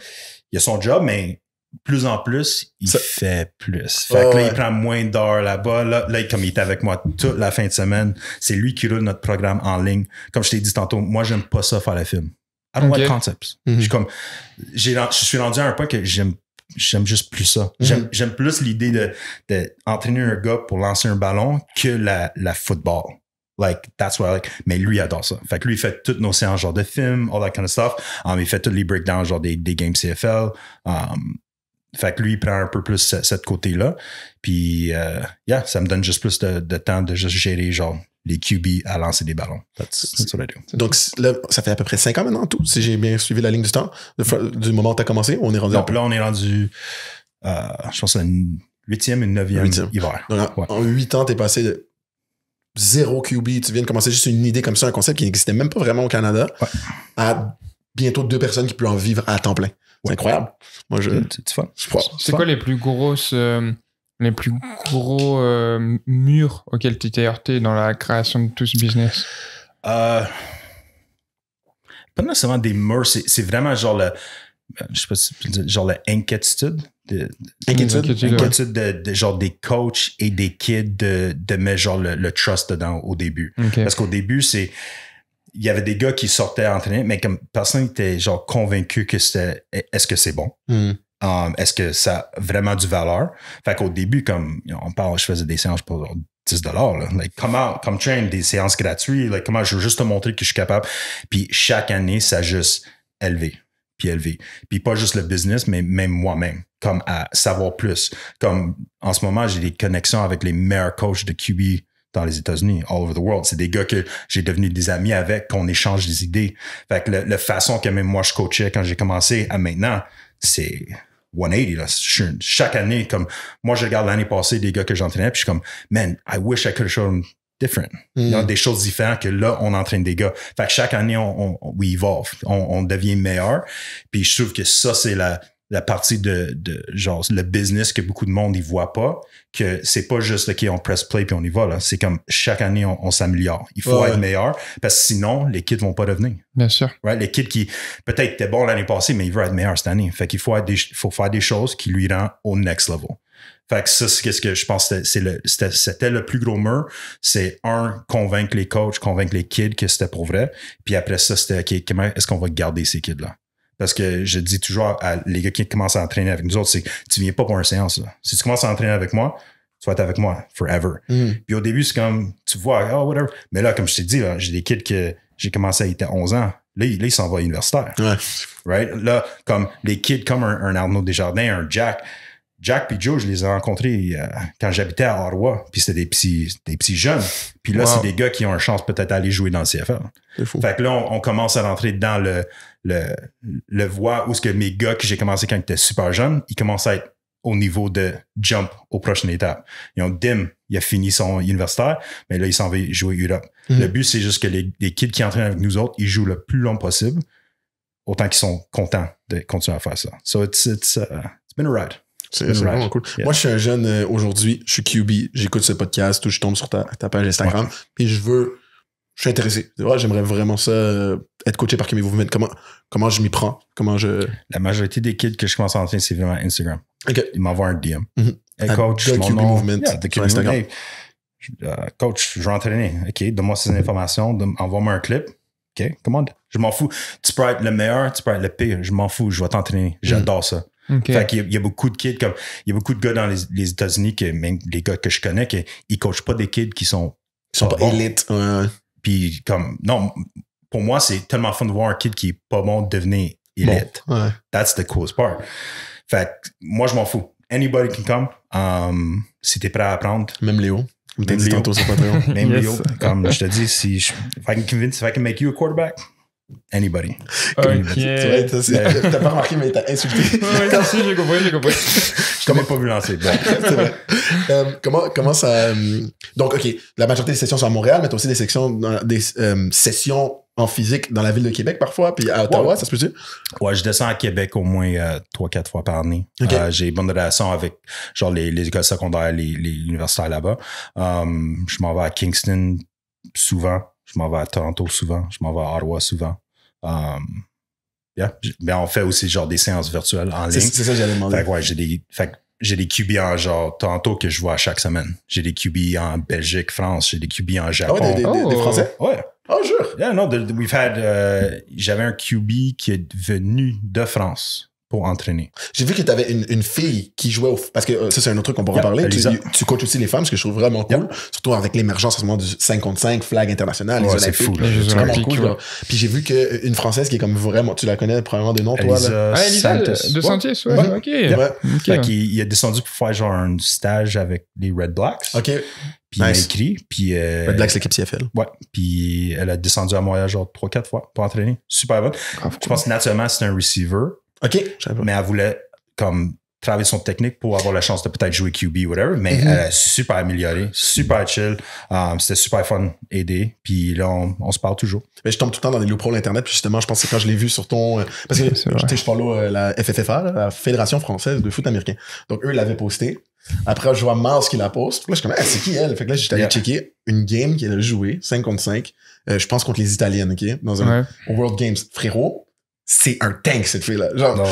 Il a son job, mais plus en plus, il fait plus. Fait là, il prend moins d'heures là-bas. Là, là, comme il est avec moi toute la fin de semaine, c'est lui qui roule notre programme en ligne. Comme je t'ai dit tantôt, moi, j'aime pas ça faire le film. I don't concepts. Mhm. Je suis je suis rendu à un point que j'aime j'aime juste plus ça. Mhm. J'aime plus l'idée d'entraîner de, un gars pour lancer un ballon que la, la football. Like, that's what I like. Mais lui, il adore ça. Fait que lui, il fait toutes nos séances genre de films, all that kind of stuff. Um, il fait tous les breakdowns genre des, des games CFL. Um, fait que lui, il prend un peu plus cette, côté-là. Puis, euh, yeah, ça me donne juste plus de, de temps de juste gérer genre les QB à lancer des ballons. Donc ça fait à peu près 5 ans maintenant, tout, si j'ai bien suivi la ligne du temps, du moment où tu as commencé, on est rendu. Donc là, on est rendu, euh, je pense, une huitième, une neuvième hiver. En huit ans, tu es passé de zéro QB, tu viens de commencer juste une idée comme ça, un concept qui n'existait même pas vraiment au Canada, à bientôt deux personnes qui peuvent en vivre à temps plein. C'est incroyable. Moi, je. C'est fun. C'est quoi les plus grosses. Euh, les plus gros euh, murs auxquels tu t'es heurté dans la création de tout ce business euh, Pas nécessairement des murs, c'est vraiment genre le. Je sais pas si genre la inquiétude. inquiétude, de, genre des coachs et des kids de, de mettre genre le, trust dedans au début. Parce qu'au début, c'est il y avait des gars qui sortaient à entraîner, mais comme personne n'était genre convaincu que c'était est-ce que c'est bon? Hmm. Um, est-ce que ça a vraiment du valeur? Fait qu'au début, comme on parle, je faisais des séances pour 10 dollars. comment, comme train, des séances gratuites, comment je veux juste te montrer que je suis capable. Puis chaque année, ça juste élevé, puis élevé. Puis pas juste le business, mais même moi-même, comme à savoir plus. Comme en ce moment, j'ai des connexions avec les meilleurs coachs de QB dans les États-Unis, all over the world. C'est des gars que j'ai devenu des amis avec, qu'on échange des idées. Fait que la façon que même moi je coachais quand j'ai commencé à maintenant, c'est 180. Là. Je, chaque année, comme moi, je regarde l'année passée des gars que j'entraînais, puis je suis comme, man, I wish I could have shown different. Mm. des choses différentes que là, on entraîne des gars. Fait que chaque année, on, on, we evolve, on, on devient meilleur. Puis je trouve que ça, c'est la, la partie de, genre le business que beaucoup de monde y voit pas, que c'est pas juste OK, on press play puis on y va. Là. C'est comme chaque année, on, s'améliore. Il faut être meilleur parce que sinon, les kids vont pas revenir. Bien sûr. Les kids qui peut-être étaient bons l'année passée, mais ils veulent être meilleurs cette année. Fait qu'il faut, faut faire des choses qui lui rendent au next level. Fait que ça, c'est ce que je pense que c'était le plus gros mur. C'est un, convaincre les coachs, convaincre les kids que c'était pour vrai. Puis après ça, c'était OK, comment est-ce qu'on va garder ces kids-là? Parce que je dis toujours à les gars qui commencent à entraîner avec nous autres, c'est tu viens pas pour une séance. Si tu commences à entraîner avec moi, tu vas être avec moi forever. Mm. Puis au début, c'est comme tu vois, oh, whatever. Mais là, comme je t'ai dit, j'ai des kids que j'ai commencé à être à 11 ans. Là, ils là, s'en va à l'universitaire. Right? Là, comme les kids, comme un, un Arnaud Desjardins, un Jack, Jack et Joe, je les ai rencontrés euh, quand j'habitais à Ottawa, puis c'était des petits, des petits jeunes. Puis là, c'est des gars qui ont une chance peut-être d'aller jouer dans le CFL. Fait que là, on, commence à rentrer dans le, le, voie où ce que mes gars que j'ai commencé quand ils étaient super jeunes, ils commencent à être au niveau de jump aux prochaines étapes. Ils ont Dim, il a fini son universitaire, mais là, il s'en va jouer Europe. Mhm. Le but, c'est juste que les, kids qui entraînent avec nous autres, ils jouent le plus long possible, autant qu'ils sont contents de continuer à faire ça. So it's uh, been a ride. C'est vraiment cool. Moi, je suis un jeune euh, aujourd'hui, je suis QB, j'écoute ce podcast, ou je tombe sur ta, page Instagram, et je veux, je suis intéressé. J'aimerais vraiment ça, euh, être coaché par Kimmy Movement. Comment, comment je m'y prends? Comment je... La majorité des kids que je commence à entraîner, c'est vraiment Instagram. Ils m'envoient un DM. Mm-hmm. Hey, coach, mon QB nom, Movement Instagram. Euh, coach, je vais entraîner. OK, donne-moi ces mm-hmm. informations, envoie-moi un clip. OK, commande. Je m'en fous. Tu peux être le meilleur, tu peux être le pire. Je m'en fous, je vais t'entraîner. Mm-hmm. J'adore ça y, a beaucoup de kids comme il y a beaucoup de gars dans les, États-Unis que même les gars que je connais qui ne coachent pas des kids qui sont sont élites. Puis comme non, pour moi c'est tellement fun de voir un kid qui est pas bon devenir élite. ouais. That's the coolest part. Fait moi je m'en fous. Anybody can come. Um, si t'es prêt à apprendre. Même Léo. Même Léo. Tantôt, Même Léo. Comme je te dis, si je, if I can convince, if I te make you quarterback, Anybody. Ok. Tu vois, pas remarqué, mais t'as insulté. oui, merci, j'ai compris, j'ai compris. Je t'avais pas vu lancer. Euh, comment, comment ça. Euh, donc, OK, la majorité des sessions sont à Montréal, mais tu as aussi des, sections des euh, sessions en physique dans la ville de Québec parfois, puis à Ottawa, ça se peut-tu? Ouais, je descends à Québec au moins 3-4 fois par année. j'ai une bonne relation avec genre les, écoles secondaires, les, les universitaires là-bas. je m'en vais à Kingston souvent. Je m'en vais à Toronto souvent. Je m'en vais à Ottawa souvent. Um, mais on fait aussi genre des séances virtuelles en ligne. C'est ça que j'allais demander. ouais, j'ai des, fait j'ai des QB en genre Toronto que je vois chaque semaine. J'ai des QB en Belgique, France. J'ai des QB en ah Japon. des, oh. Français? Ouais. Oh, jure. we've had, euh, j'avais un QB qui est venu de France entraîner. J'ai vu que tu avais une, fille qui jouait au. Parce que euh, ça, c'est un autre truc qu'on pourra parler. Tu, coaches aussi les femmes, ce que je trouve vraiment cool. Surtout avec l'émergence en ce moment du 5 contre 5, flag international, c'est Fou, c'est vraiment cool, Puis j'ai vu qu'une euh, Française qui est comme vraiment. Tu la connais probablement de nom, toi. Là. Ah, euh, de Santis, ouais. OK. il, est descendu pour faire genre un stage avec les Red Blacks. OK. Puis elle a écrit. Puis, Red Blacks l'équipe CFL. Ouais. Puis elle a descendu à Montréal genre 3-4 fois pour entraîner. Super bonne. je pense naturellement, c'est un receiver. OK. Mais elle voulait comme travailler son technique pour avoir la chance de peut-être jouer QB, ou whatever. Mais mhm. elle a super amélioré, super chill. Um, c'était super fun aider. Puis là, on, se parle toujours. Mais je tombe tout le temps dans les loopholes pro l'Internet. Puis justement, je pense que quand je l'ai vu sur ton. Euh, parce que je, je euh, follow la FFFA, la Fédération française de foot américain. Donc eux l'avaient posté. Après, je vois Mars qui la poste. là, je suis comme, c'est qui elle? Fait que là, j'étais allé checker une game qu'elle a jouée, 5 contre 5. Euh, je pense contre les Italiennes, OK? Dans un World Games. Frérot, c'est un tank cette fille là genre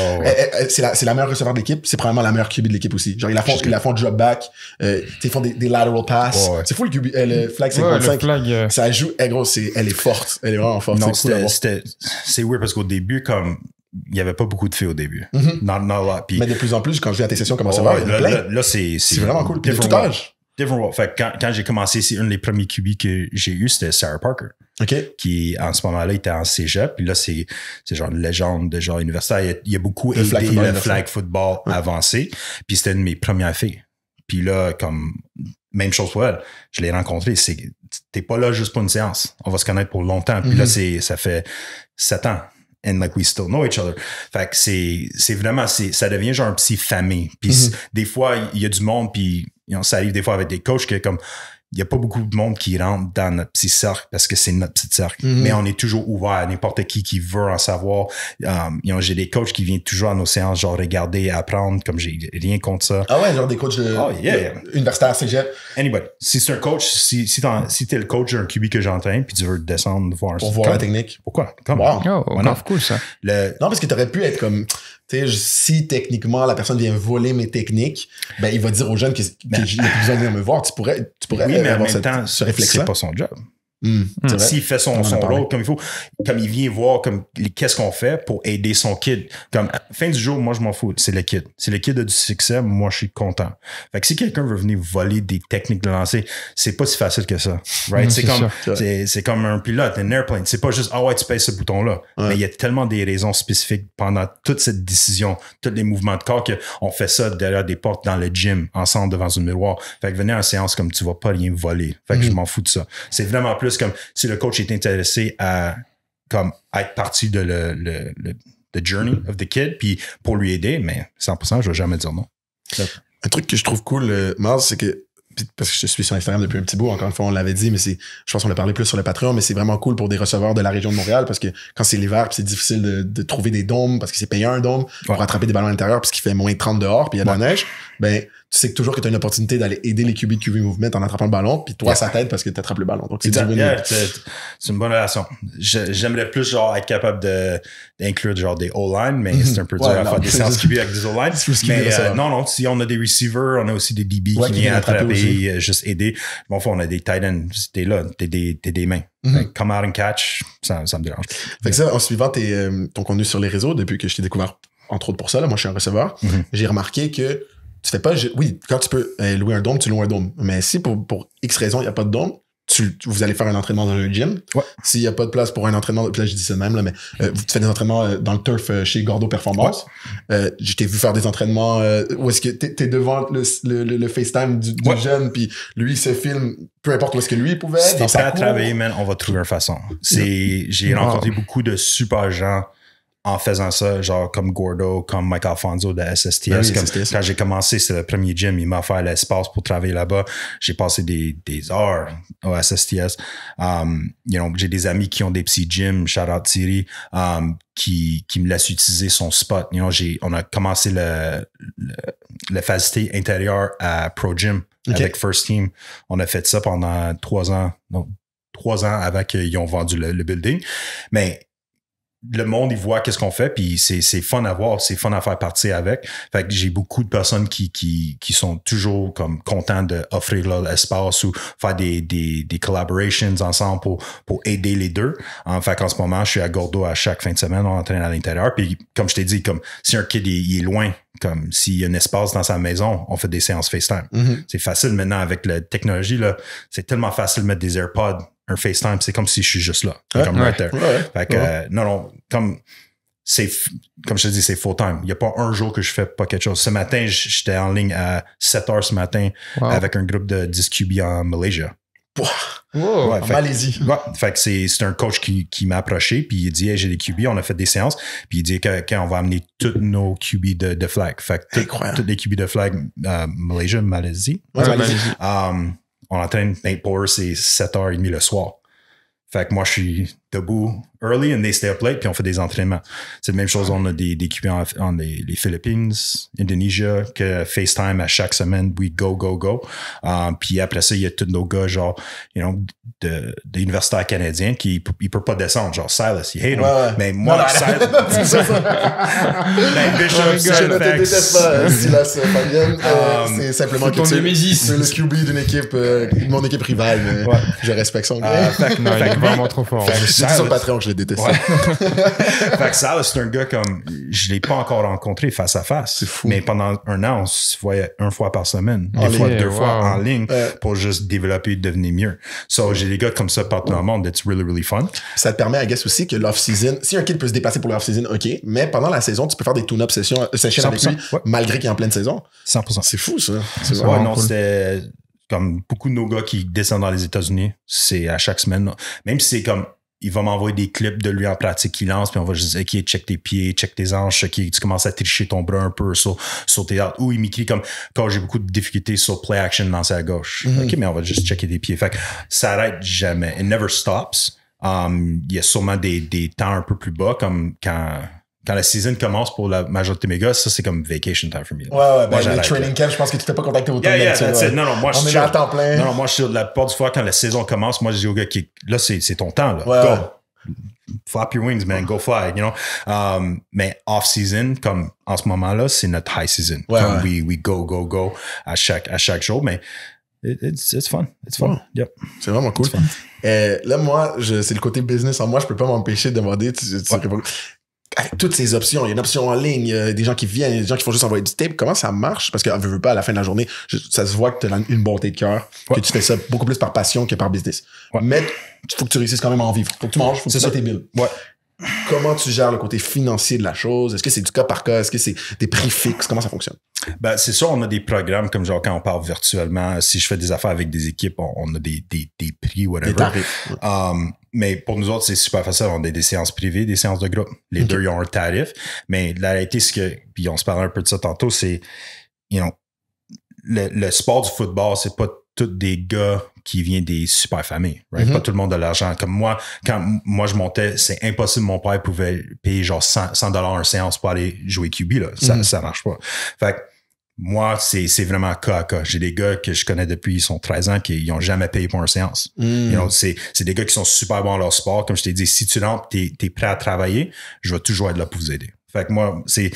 c'est la c'est la meilleure receveur l'équipe c'est probablement la meilleure QB de l'équipe aussi genre ils la font ils la font drop back euh, ils font des, des lateral pass c'est fou le QB euh, le flag 55 euh. ça joue elle eh, gros c'est elle est forte elle est vraiment forte non c'était c'est weird parce qu'au début comme il y avait pas beaucoup de filles au début. Mm-hmm. not, Mais de plus en plus, quand je vais à tes sessions, comment ça va? Là, là, là c'est vraiment cool. Puis de tout âge. Different world. Fait quand, quand j'ai commencé, c'est un des premiers QB que j'ai eu, c'était Sarah Parker. Qui, en ce moment-là, était en cégep. Puis là, c'est, c'est genre une légende de genre universitaire. Il y a beaucoup aidé flag football, le flag football avancé. Puis c'était une de mes premières filles. Puis là, comme, même chose pour elle. Je l'ai rencontrée. C'est, t'es pas là juste pour une séance. On va se connaître pour longtemps. Puis là, mhm. c'est, ça fait sept ans. And like we still know each other. Fait que c'est, vraiment, c'est, ça devient genre un petit famille. Puis mhm. des fois, il y a du monde, puis ça arrive des fois avec des coachs qui comme il n'y a pas beaucoup de monde qui rentre dans notre petit cercle parce que c'est notre petit cercle. Mhm. Mais on est toujours ouvert à n'importe qui qui veut en savoir. Euh, j'ai des coachs qui viennent toujours à nos séances, genre regarder, apprendre, comme j'ai rien contre ça. Ah ouais, genre des coachs de, oh, Anybody. Si c'est un coach, si, si, si le coach d'un QB que j'entraîne, puis tu veux descendre voir Pour voir la technique. Pourquoi? Comment? Wow. Oh, ça. Non, parce que t'aurais pu être comme, si techniquement la personne vient voler mes techniques, ben, il va dire aux jeunes qu'il n'a plus besoin de venir me voir. Tu pourrais, tu pourrais oui, mais avoir cette, temps, ce réflexe. pas son job. Hmm. S'il fait son, rôle comme il faut, comme il vient voir comme qu'est-ce qu'on fait pour aider son kid. Comme fin du jour, moi je m'en fous, c'est le kid. Si le kid a du succès, moi je suis content. Fait que si quelqu'un veut venir voler des techniques de lancer, c'est pas si facile que ça. Right? Hmm, c'est comme un pilote, un airplane. C'est pas juste ah ouais, tu pèses ce bouton-là. Mais il y a tellement des raisons spécifiques pendant toute cette décision, tous les mouvements de corps qu'on fait ça derrière des portes dans le gym, ensemble devant un miroir. Fait que venir en séance comme tu vas pas rien voler. Fait que je hmm. m'en fous de ça. C'est vraiment plus comme si le coach est intéressé à comme être parti de le, le, le the journey of the kid, puis pour lui aider, mais 100%, je vais jamais dire non. Un truc que je trouve cool, euh, Mars, c'est que parce que je suis sur Instagram depuis un petit bout, encore une fois, on l'avait dit, mais c'est, je pense qu'on l'a parlé plus sur le Patreon, mais c'est vraiment cool pour des receveurs de la région de Montréal parce que quand c'est l'hiver, c'est difficile de, trouver des dômes parce que c'est payant un dôme pour attraper des ballons à l'intérieur parce qu'il fait moins 30 dehors puis il y a de la neige. Ben, tu sais toujours que tu as une opportunité d'aller aider les QB de QB Movement en attrapant le ballon, puis toi, yeah. ça t'aide parce que tu attrapes le ballon. Donc, c'est une bonne relation. J'aimerais plus genre être capable d'inclure genre des O-line, mais mhm. c'est un peu dur à faire des séances QB avec des O-line. Euh, non, non, si on a des receivers, on a aussi des DB qui, viennent attraper, et euh, juste aider. Bon, on a des tight ends, t'es là, t'es des, des mains. Mhm. Come out and catch, ça, me dérange. Fait que ça, en suivant euh, ton contenu sur les réseaux, depuis que je t'ai découvert, entre autres pour ça, là, moi je suis un receveur, mhm. j'ai remarqué que tu fais pas. Oui, quand tu peux eh, louer un dôme, tu loues un dôme. Mais si pour, pour X raison, il n'y a pas de dôme, tu, vous allez faire un entraînement dans un gym. S'il n'y a pas de place pour un entraînement, là je dis ça même, là, mais tu euh, vous faites des entraînements euh, dans le turf euh, chez Gordo Performance. J'étais vu faire des entraînements où est-ce que t'es es devant le, le, FaceTime du, du jeune, puis lui il se filme, peu importe où est-ce que lui pouvait. Si travailler, mais on va trouver une façon. J'ai ah. rencontré beaucoup de super gens en faisant ça, genre comme Gordo, comme Mike Alfonso de SSTS. Ben quand j'ai commencé, c'est le premier gym, il m'a fait l'espace pour travailler là-bas. J'ai passé des, des, heures au SSTS. Um, you know, j'ai des amis qui ont des petits gyms, shout out Thierry, um, qui, qui me laissent utiliser son spot. You j'ai, on a commencé le, le, la facilité intérieure à Pro Gym avec First Team. On a fait ça pendant trois ans, trois ans avant qu'ils ont vendu le, le building. Mais le monde, il voit qu'est-ce qu'on fait, puis c'est fun à voir, c'est fun à faire partie avec. Fait j'ai beaucoup de personnes qui, qui, qui sont toujours comme contents d'offrir leur espace ou faire des, des, collaborations ensemble pour, pour aider les deux. En fait en ce moment, je suis à Gordo à chaque fin de semaine, on entraîne à l'intérieur. Puis comme je t'ai dit, comme si un kid il, est loin, comme s'il y a un espace dans sa maison, on fait des séances FaceTime. Mm-hmm. C'est facile maintenant avec la technologie, là. C'est tellement facile de mettre des AirPods un FaceTime, c'est comme si je suis juste là. comme euh, non, non, comme c'est comme je te dis, c'est full time. Il n'y a pas un jour que je fais pas quelque chose. Ce matin, j'étais en ligne à 7 h ce matin avec un groupe de 10 QB en Malaysia. Malaisie. c'est un coach qui, m'a approché, puis il dit j'ai des QB, on a fait des séances, puis il dit on va amener tous nos QB de, de flag. Fait que toutes les QB de flag, euh, Malaisie. Malaisie. Um, on entraîne ben, pour eux, c'est 7h30 le soir. Fait que moi, je suis debout early and they stay up late, puis on fait des entraînements. C'est la même chose, on a des, des en, en les, Philippines, Indonésie, que FaceTime à chaque semaine, we go, go, go. Um, puis après ça, il y a tous nos gars, genre, you know, de, de, universitaires canadiens qui ne peuvent pas descendre, genre Silas, you hate ouais. Mais moi, non, Silas. c'est ça ben, Bishop, ouais, Je ne te déteste pas, euh, Silas euh, Fabian. um, c'est simplement que tu es le QB d'une équipe, euh, de mon équipe rivale. Mais ouais. Je respecte son gars. fait, non, il est vraiment trop fort. C'est sur Patreon je l'ai détesté. fait que c'est un gars comme, je l'ai pas encore rencontré face à face. C'est fou. Mais pendant un an, on se voyait une fois par semaine. des fois, deux fois en ligne pour juste développer et devenir mieux. So, j'ai des gars comme ça partout dans le monde. It's really, really fun. Ça te permet, I guess, aussi que l'off-season, si un kid peut se dépasser pour l'off-season, OK. Mais pendant la saison, tu peux faire des tune-up sessions, euh, sessions avec lui, malgré qu'il est en pleine saison. 100%. C'est fou, ça. C'est ouais, non, cool. c'était comme beaucoup de nos gars qui descendent dans les États-Unis, c'est à chaque semaine. Même si c'est comme il va m'envoyer des clips de lui en pratique qu'il lance, puis on va juste dire, OK, check tes pieds, check tes hanches, ok, tu commences à tricher ton bras un peu sur, sur tes Ou il m'écrit comme quand j'ai beaucoup de difficultés sur play action lancer à gauche. Mm-hmm. OK, mais on va juste checker tes pieds. Fait que ça arrête jamais. It never stops. Um, il y a sûrement des, des temps un peu plus bas, comme quand quand la saison commence pour la majorité de mes gars, ça c'est comme vacation time for me. Ouais, ouais, ben, les training camp, je pense que tu t'es pas contacté autant yeah, yeah, Non, non, moi On je suis. temps plein. Non, non, moi je suis. La plupart du fois, quand la saison commence, moi je dis aux gars, là c'est, ton temps, là. Go. Flap your wings, man. Go fly, you know. Um, mais off-season, comme en ce moment-là, c'est notre high season. Ouais, We, we go, go, go à chaque, à chaque jour. Mais it's, fun. It's fun. Yep. C'est vraiment cool. Euh, là, moi, c'est le côté business en moi, je peux pas m'empêcher de demander. Tu, avec toutes ces options, il y a une option en ligne, il euh, des gens qui viennent, des gens qui font juste envoyer du tape. Comment ça marche? Parce que ne ah, veut pas à la fin de la journée, ça se voit que tu as une bonté de cœur, que tu fais ça beaucoup plus par passion que par business. Mais il faut que tu réussisses quand même à en vivre. Faut que tu manges, faut que tu tes billes. Ouais comment tu gères le côté financier de la chose? Est-ce que c'est du cas par cas? Est-ce que c'est des prix fixes? Comment ça fonctionne? Ben, c'est sûr, on a des programmes comme genre quand on parle virtuellement, si je fais des affaires avec des équipes, on, a des, prix, whatever. Um, mais pour nous autres, c'est super facile. On a des séances privées, des séances de groupe. Les deux, ont un tarif. Mais la réalité, c'est que, puis on se parlera un peu de ça tantôt, c'est, you le, sport du football, c'est pas tous des gars qui vient des super familles. Mhm. Pas tout le monde a l'argent. Comme moi, quand moi je montais, c'est impossible. Mon père pouvait payer genre 100 dollars en séance pour aller jouer QB. Ça, ne mhm. marche pas. Fait que moi, c'est vraiment cas à cas. J'ai des gars que je connais depuis ils sont 13 ans qui n'ont jamais payé pour une séance. Mhm. c'est des gars qui sont super bons à leur sport. Comme je t'ai dit, si tu rentres, tu es, prêt à travailler, je vais toujours être là pour vous aider. Fait que moi, c'est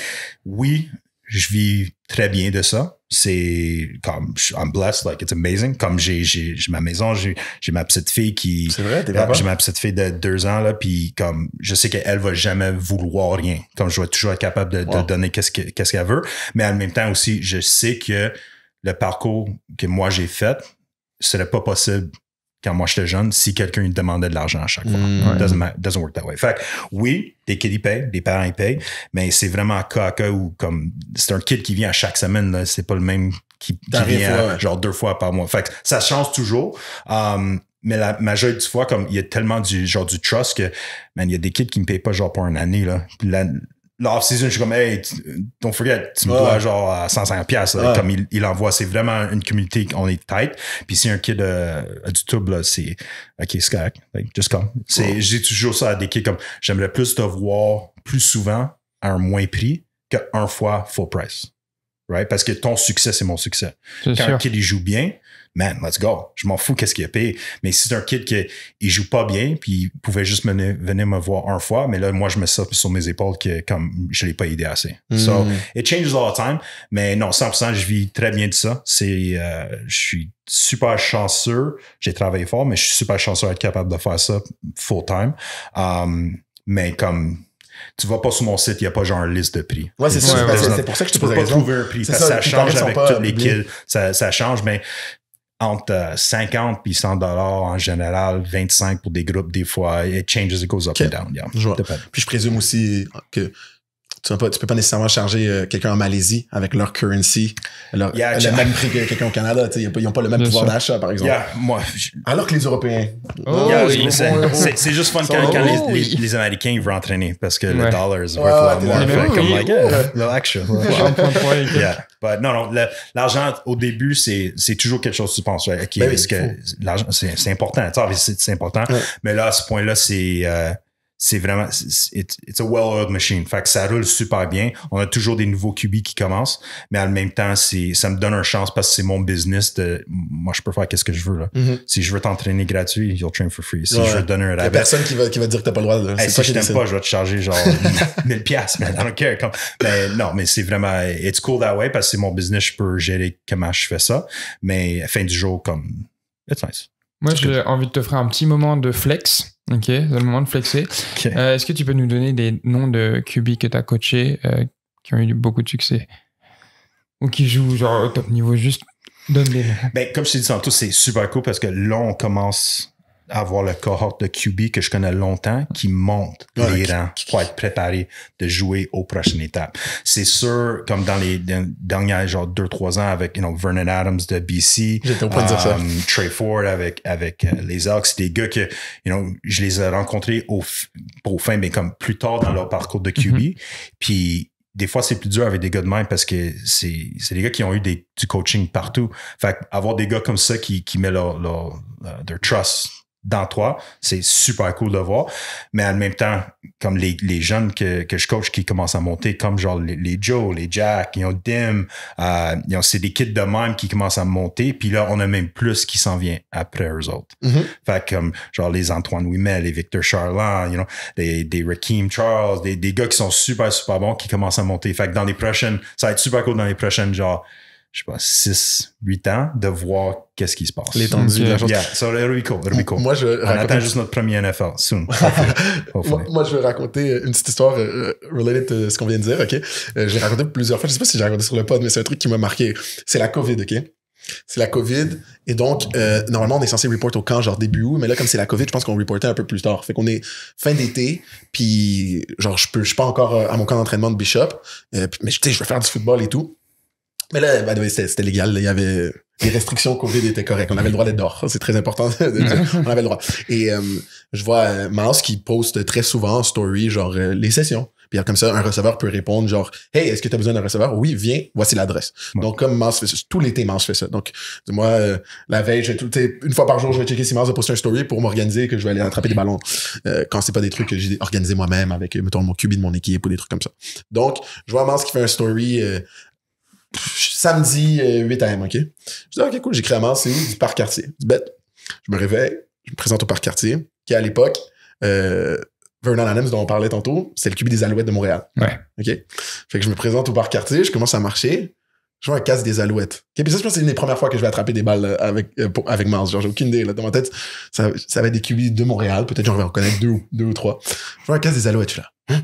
oui, je vis très bien de ça. C'est comme, I'm blessed, like it's amazing. Comme j'ai, ma maison, j'ai, ma petite fille qui. C'est vrai, t'es euh, J'ai ma petite fille de deux ans, là, puis comme, je sais qu'elle va jamais vouloir rien. Comme je vais toujours être capable de, donner qu'est-ce, ce qu'elle veut. Mais en même temps aussi, je sais que le parcours que moi j'ai fait serait pas possible quand moi j'étais jeune, si quelqu'un me demandait de l'argent à chaque fois. Mm, it doesn't, work that way. Fait oui, des kids ils payent, des parents ils payent, mais c'est vraiment cas à cas où comme c'est un kid qui vient à chaque semaine, c'est pas le même qui, vient genre deux fois par mois. Fait que ça change toujours. Um, mais la majorité des fois, comme il y a tellement du genre du trust que man, il y a des kids qui me payent pas genre pour une année. Là l'off-season, je suis comme, hey, don't forget, tu me dois genre à 150$, pièces. comme il, envoie. C'est vraiment une communauté, qu'on est tight. Puis si un kid euh, a du trouble, c'est, ok, c'est correct. Like, just come. J'ai toujours ça à des kids comme, j'aimerais plus te voir plus souvent à un moins prix un fois full price. Right? Parce que ton succès, c'est mon succès. Quand un kid, il joue bien, man, let's go. Je m'en fous qu'est-ce qu'il y a payé, Mais si c'est un kid qui il joue pas bien, puis il pouvait juste venir me voir un fois, mais là, moi, je mets ça sur mes épaules que comme je l'ai pas aidé assez. So, hmm. it changes all the time. Mais non, 100%, je vis très bien de ça. C'est, euh, je suis super chanceux. J'ai travaillé fort, mais je suis super chanceux d'être capable de faire ça full time. Um, mais comme tu vas pas sur mon site, il n'y a pas genre une liste de prix. Ouais, c'est ça. c'est pour ça que je Tu peux pas trouver un prix ça, change avec tous les kills. ça, change, mais entre 50 et 100 dollars en général, 25 pour des groupes des fois. It changes, it goes up and down. Puis je présume aussi que tu ne peux pas nécessairement charger euh, quelqu'un en Malaisie avec leur currency, y a le même prix que quelqu'un au Canada. Ils n'ont pas le même pouvoir d'achat, par exemple. Alors que les Européens. Oh, c'est juste fun quand, les, Américains ils veulent entraîner parce que le dollar est worth a lot more. non, non, l'argent au début, c'est toujours quelque chose que tu penses. Ben que l'argent, c'est important. C'est important. Mais là, à ce point-là, c'est. Euh, c'est vraiment, it's, a well-oiled machine. Fait que ça roule super bien. On a toujours des nouveaux QB qui commencent, mais en même temps, ça me donne une chance parce que c'est mon business de, moi, je peux faire qu'est-ce que je veux, là. Mm-hmm. Si je veux t'entraîner gratuit, you'll train for free. Si je veux donner un rabais. Il y a personne qui va, qui va dire que t'as pas le droit, là. si je t'aime pas, je vais te charger genre 1000 piastres, mais non, mais c'est vraiment, it's cool that way parce que c'est mon business. Je peux gérer comment je fais ça. Mais à la fin du jour, comme, it's nice. Moi, j'ai envie de te faire un petit moment de flex. Ok, c'est le moment de flexer. Euh, est-ce que tu peux nous donner des noms de QB que tu as coachés euh, qui ont eu beaucoup de succès ou qui jouent genre au top niveau juste Donne ben, comme je t'ai dit tout, c'est super cool parce que là, on commence avoir le cohorte de QB que je connais longtemps qui monte ah, les rangs pour être préparé de jouer aux prochaines étapes. C'est sûr, comme dans les, dernières, derniers genre deux trois ans avec you know, Vernon Adams de BC, um, ça. Trey Ford avec avec euh, les Elks, c'est des gars que you know, je les ai rencontrés au au fin, mais comme plus tard dans leur parcours de QB, mm-hmm. puis des fois, c'est plus dur avec des gars de même parce que c'est, c'est des gars qui ont eu du coaching partout. Fait avoir des gars comme ça qui, qui mettent leur, leur, leur trust dans toi. C'est super cool de voir. Mais en même temps, comme les, jeunes que, je coach qui commencent à monter, comme genre les, Joe, les Jack, ils ont Dim, euh, c'est des kids de même qui commencent à monter. Puis là, on a même plus qui s'en vient après eux autres. Mm-hmm. comme genre les Antoine Ouimet, les Victor Charland, you know, des Rakim Charles, des, des gars qui sont super, super bons qui commencent à monter. Fait que dans les prochaines, ça va être super cool dans les prochaines, genre je sais pas, 6, 8 ans de voir qu'est-ce qui se passe. L'étendue de la chose. Yeah, so it'll Moi, je On attend juste notre premier NFL, soon. moi, je vais raconter euh, une petite histoire euh, euh, related to ce qu'on vient de dire, OK? raconté plusieurs fois, je sais pas si j'ai raconté sur le pod, mais c'est un truc qui m'a marqué. C'est la COVID, OK? C'est la COVID. Et donc, normalement, on est censé report au camp, genre début août. Mais là, comme c'est la COVID, je pense qu'on reportait un peu plus tard. Fait qu'on est fin d'été. Puis, genre, je peux, je suis pas encore à mon camp d'entraînement de Bishop. mais, tu je veux faire du football et tout. Mais là, c'était légal. Il y avait les restrictions Covid étaient correctes. On avait le droit d'être dehors. C'est très important. on avait le droit. Et euh, je vois euh, Mass qui poste très souvent en story, genre euh, les sessions. Puis comme ça, un receveur peut répondre genre Hey, est-ce que tu as besoin d'un receveur? Oui, viens, voici l'adresse. Donc, comme Mars fait ça, tout l'été, Mars fait ça. Donc, moi, la veille, tout, une fois par jour, je vais checker si Mars a posté un story pour m'organiser que je vais aller attraper des ballons quand c'est pas des trucs que j'ai organisé moi-même avec, mettons, mon QB de mon équipe ou des trucs comme ça. Donc, je vois Mars qui fait un story samedi 8 euh, AM, OK? Je dis, OK, cool, j'écris à c'est où? Du parc quartier. bête. Ben, je me réveille, je me présente au parc quartier, qui à l'époque, euh, Vernon Adams, dont on parlait tantôt, c'est le QB des Alouettes de Montréal. Ouais. OK? Fait que je me présente au parc quartier, je commence à marcher, je vois un casse des Alouettes. OK? Puis ça, je pense que c'est une des premières fois que je vais attraper des balles euh, avec, avec Mars. Genre, j'ai aucune idée, dans ma tête. Ça, va être des QB de Montréal, peut-être j'en vais reconnaître deux, deux ou trois. Je vois un casse des Alouettes, je suis là. Hein?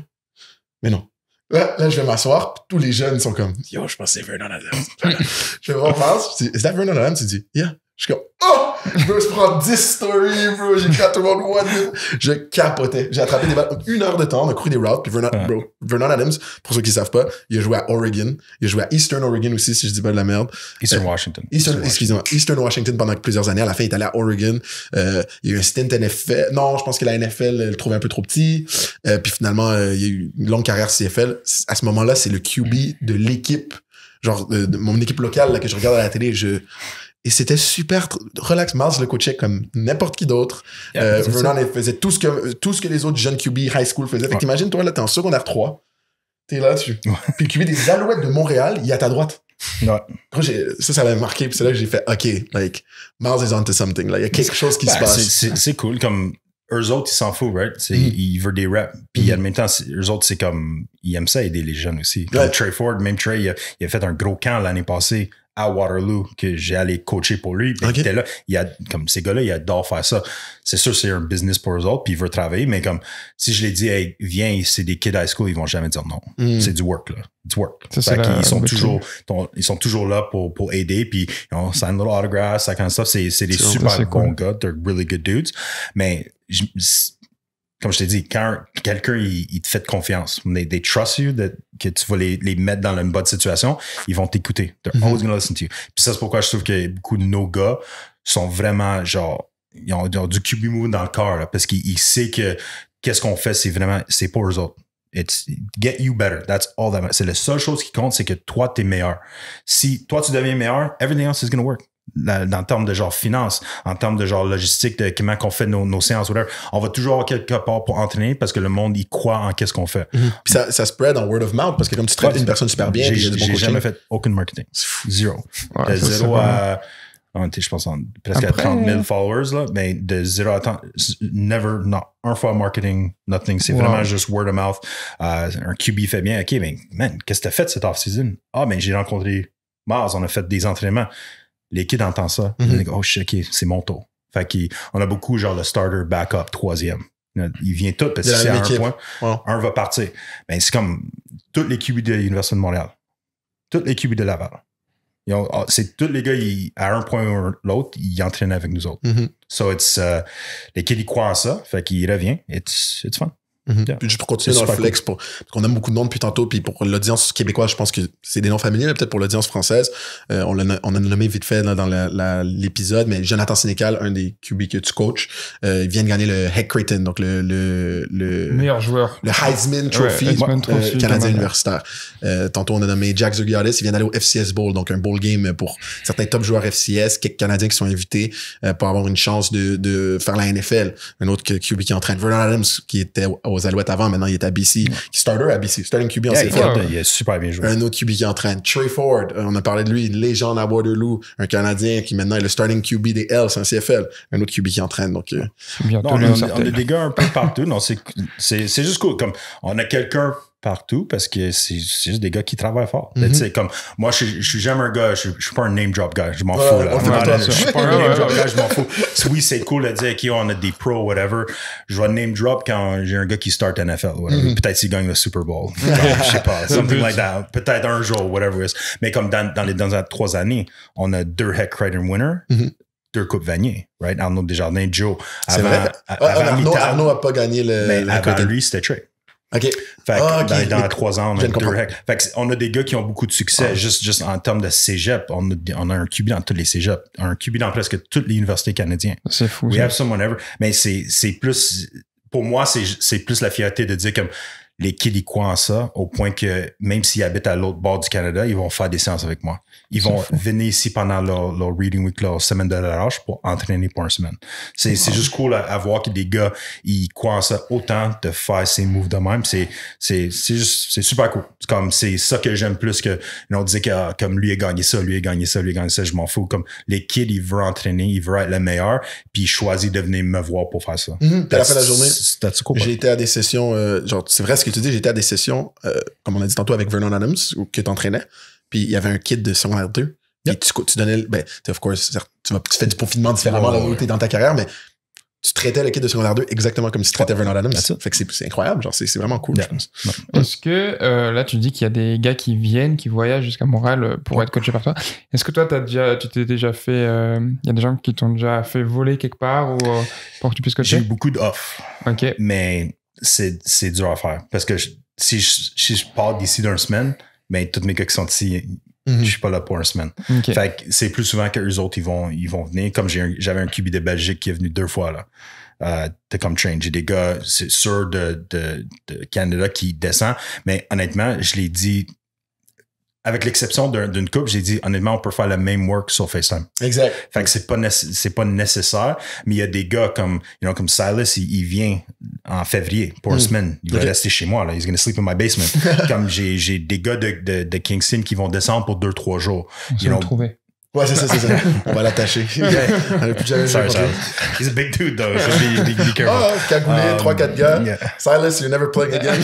Mais non, Là, là, je vais m'asseoir, tous les jeunes sont comme Yo, je pense que c'est Vernon Adams. je vais voir je dis Is that Vernon Adams? Tu dis « Yeah. Je suis comme Oh! « Je veux se prendre 10 stories, bro, j'ai tout le monde Je capotais. J'ai attrapé des balles. Une heure de temps, on a cru des routes. Puis Vernon, Adams, pour ceux qui ne savent pas, il a joué à Oregon. Il a joué à Eastern Oregon aussi, si je dis pas de la merde. Eastern euh, Washington. excusez-moi, Eastern Washington pendant plusieurs années. À la fin, il est allé à Oregon. Euh, il y a eu un stint NFL. Non, je pense que la NFL le trouvait un peu trop petit. Euh, puis finalement, il y a eu une longue carrière CFL. À ce moment-là, c'est le QB de l'équipe genre de, mon équipe locale là, que je regarde à la télé, je et c'était super relax. Miles le coachait comme n'importe qui d'autre. Euh, Vernon faisait tout ce, que, tout ce que les autres jeunes QB high school faisaient. Fait ouais. t'imagines, toi, là, t'es en secondaire 3. T'es là, dessus. Puis le QB des Alouettes de Montréal, il est à ta droite. Ça, ça m'a marqué. Puis c'est là que j'ai fait, OK, like, Miles is onto something. Là, il y a quelque chose qui se bah, passe. C'est cool. Comme eux autres, ils s'en foutent, right? Mm. Ils veulent des reps. Puis mm. en même temps, eux autres, c'est comme, ils aiment ça aider les jeunes aussi. Trey Ford, même Trey, il a fait un gros camp l'année passée à Waterloo que j'allais coacher pour lui. Il ben, était là. Il a, comme ces gars-là, il adorent faire ça. C'est sûr, c'est un business pour eux autres, puis ils veulent travailler, mais comme si je les dis, hey, viens, c'est des kids high school, ils vont jamais dire non. Hmm. C'est du work, là. Du work. Ça, ils, sont toujours, ils sont toujours là pour, pour aider, puis on sign leur autographs, ça, comme ça, c'est des super bons gars, they're really good dudes. Mais je, comme je t'ai dit, quand quelqu'un il, te fait confiance, they, trust you, que tu vas les, mettre dans une bonne situation, ils vont t'écouter. They're mm-hmm. always listen to you. Puis ça, c'est pourquoi je trouve que beaucoup de nos gars sont vraiment genre, ils ont, du QB dans le corps, parce qu'ils savent que qu'est-ce qu'on fait, c'est vraiment, c'est pour eux autres. It's get you better. That's all that matters. C'est la seule chose qui compte, c'est que toi, tu es meilleur. Si toi, tu deviens meilleur, everything else is to work dans le terme de genre finance, en termes de genre logistique, de comment qu'on fait nos, séances, whatever. On va toujours avoir quelque part pour entraîner parce que le monde, il croit en qu'est-ce qu'on fait. Mhm. Puis ça, spread en word of mouth parce que comme tu traites une personne super bien, j'ai jamais fait aucun marketing. zéro de zéro à, était, je pense, presque à 30 000 followers, là, mais de zéro à 30, never, not un fois marketing, nothing. C'est vraiment juste word of mouth. Euh, un QB fait bien. OK, mais ben, man, qu'est-ce que t'as fait cette off-season? Ah, mais ben, j'ai rencontré Mars, on a fait des entraînements. Les kids entendent ça. Mhm. ils disent, oh, c'est mon tour. Fait qu'on a beaucoup, genre, le starter backup, troisième. Il vient tout parce que c'est à un point. Un va partir. Mais ben, c'est comme toutes les QB de l'Université de Montréal. Toutes les QB de Laval. Ah, c'est tous les gars, à un point ou l'autre, ils entraînent avec nous autres. So, it's, les kids, ils croient en ça. Fait qu'ils reviennent. it's fun. Mhm. Juste pour continuer dans le flex, parce qu'on aime beaucoup de noms depuis tantôt, puis pour l'audience québécoise, je pense que c'est des noms familiers, peut-être pour l'audience française. Euh, on, a, on a nommé vite fait là, dans l'épisode, mais Jonathan Sénécal, un des QB que tu coaches, euh, il vient de gagner le Heck donc le, le, le, meilleur joueur. Le Heisman Trophy, euh, canadien universitaire. Euh, tantôt, on a nommé Jack Zugliardis, il vient d'aller au FCS Bowl, donc un bowl game pour certains top joueurs FCS, quelques Canadiens qui sont invités pour avoir une chance de, de faire la NFL. Un autre QB qui train, Vernon Adams, qui était aux Alouettes avant, maintenant il est à BC. Starter à BC, starting QB en CFL. Il, est super bien joué. Un autre QB qui entraîne. Trey Ford, on a parlé de lui, une légende à Waterloo, un Canadien qui maintenant est le starting QB des Hells en CFL. Un autre QB qui entraîne. Donc, euh... non, on, on, a des gars un peu partout. non, c'est juste cool. Comme on a quelqu'un partout parce que c'est juste des gars qui travaillent fort. Mhm. comme moi, je, suis jamais un gars, je, ne suis pas un name drop gars, je m'en fous. suis pas un name drop je m'en fous. Oui, c'est cool de dire qu'on a des pros, whatever. Je vais name drop quand j'ai un gars qui start NFL, mhm. Peut-être s'il gagne le Super Bowl, je sais pas, something like that. Peut-être un jour, whatever it is. Mais comme dans, dans les trois années, on a deux Heck Rider winners. Mhm. deux coupes Vanier, right? Arnaud Desjardins, Joe. Ah, ah, Arnaud, n'a a pas gagné le. Mais le avant lui, c'était Trey. OK. Fait que ah, ben, dans, trois ans, on a a des gars qui ont beaucoup de succès ah. juste, juste en termes de cégep. On a, on a un QB dans tous les cégeps, un QB dans presque toutes les universités canadiennes. C'est fou. We have someone ever. Mais c'est plus, pour moi, c'est plus la fierté de dire comme les kids, ils croient en ça au point que même s'ils habitent à l'autre bord du Canada, ils vont faire des séances avec moi. Ils vont venir ici pendant leur, reading week, leur semaine de la pour entraîner pour une semaine. C'est juste cool à, voir que des gars, ils croient ça autant de faire ces moves de même. C'est juste, c'est super cool. Comme c'est ça que j'aime plus que, on disait que ah, comme lui a gagné ça, lui a gagné ça, lui a gagné ça, je m'en fous. Comme les kids, ils veulent entraîner, ils veulent être le meilleur, puis ils choisissent de venir me voir pour faire ça. T'as mm-hmm. la la journée. J'ai été à des sessions, euh, genre, c'est vrai, que tu dis, j'étais à des sessions, euh, comme on a dit tantôt, avec Vernon Adams, où, que tu entraînais, puis il y avait un kit de secondaire 2. et Tu, donnais, ben, of course, tu, fais du confinement différemment dans ta carrière, mais tu traitais le kit de secondaire 2 exactement comme si tu traitais Vernon Adams. Fait c'est incroyable, genre, c'est vraiment cool, Est-ce que, euh, là, tu dis qu'il y a des gars qui viennent, qui voyagent jusqu'à Montréal euh, pour être coaché par toi. Est-ce que toi, déjà, tu t'es déjà fait, il y a des gens qui t'ont déjà fait voler quelque part ou pour que tu puisses coacher? J'ai eu beaucoup d'offres. OK. Mais c'est dur à faire. Parce que si, je, pars d'ici d'une semaine, mais ben, toutes mes gars qui sont ici, mhm. Je suis pas là pour une semaine. Fait que c'est plus souvent que autres, ils vont, ils vont venir. Comme j'avais un QB de Belgique qui est venu deux fois, là. de euh, comme train. J'ai des gars, c'est sûr, de, de, Canada qui descend. Mais honnêtement, je l'ai dit avec l'exception d'une coupe, j'ai dit honnêtement, on peut faire le même work sur FaceTime. Exact. Fait que c'est pas c'est pas nécessaire, mais il y a des gars comme you know, comme Silas, il, vient en février pour une hmm. semaine. Il va rester chez moi là. He's gonna sleep in my basement. comme j'ai des gars de, de, de, Kingston qui vont descendre pour deux trois jours. Ouais, c'est ça, c'est ça. On va l'attacher. On n'a plus jamais Sorry, Charles. He's a big dude, though. So be, be, careful. Ah, cagoulé, um, trois, quatre gars. Silas, you're never playing again.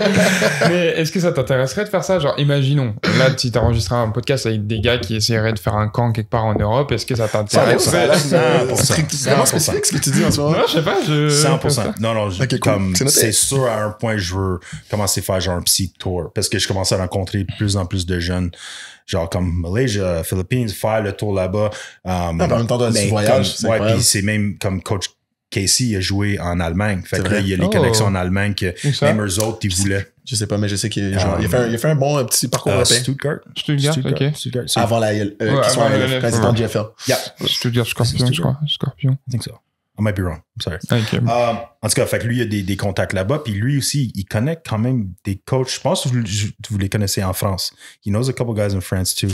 Mais est-ce que ça t'intéresserait de faire ça? Genre, imaginons, là, tu t'enregistrais un podcast avec des gars qui essaieraient de faire un camp quelque part en Europe, est-ce que ça t'intéresserait? C'est vraiment spécifique ce que tu dis en ce moment. Non, je sais pas. Je... 100%. Non, non, je, comme, c'est sûr, à un point, je veux commencer à faire genre un petit tour parce que je commence à rencontrer de plus en plus de jeunes genre comme Malaysia, Philippines, faire le tour là-bas. Euh, en temps, voyage. puis c'est même comme coach Casey a joué en Allemagne. il y a les oh. connexions en Allemagne que même eux autres, ils voulaient. Je sais pas, mais je sais qu'il euh, a, fait bon euh, petit parcours Stuttgart. Stuttgart. Avant la, euh, ouais, qu'ils de Stuttgart Scorpion, je crois. Scorpion. I think so. I might be wrong. I'm sorry. Thank you. Um, en tout cas, fait que lui, il a des, des contacts là-bas. Puis lui aussi, il connecte quand même des coachs. Je pense que vous, vous les connaissez en France. He knows a couple guys in France too.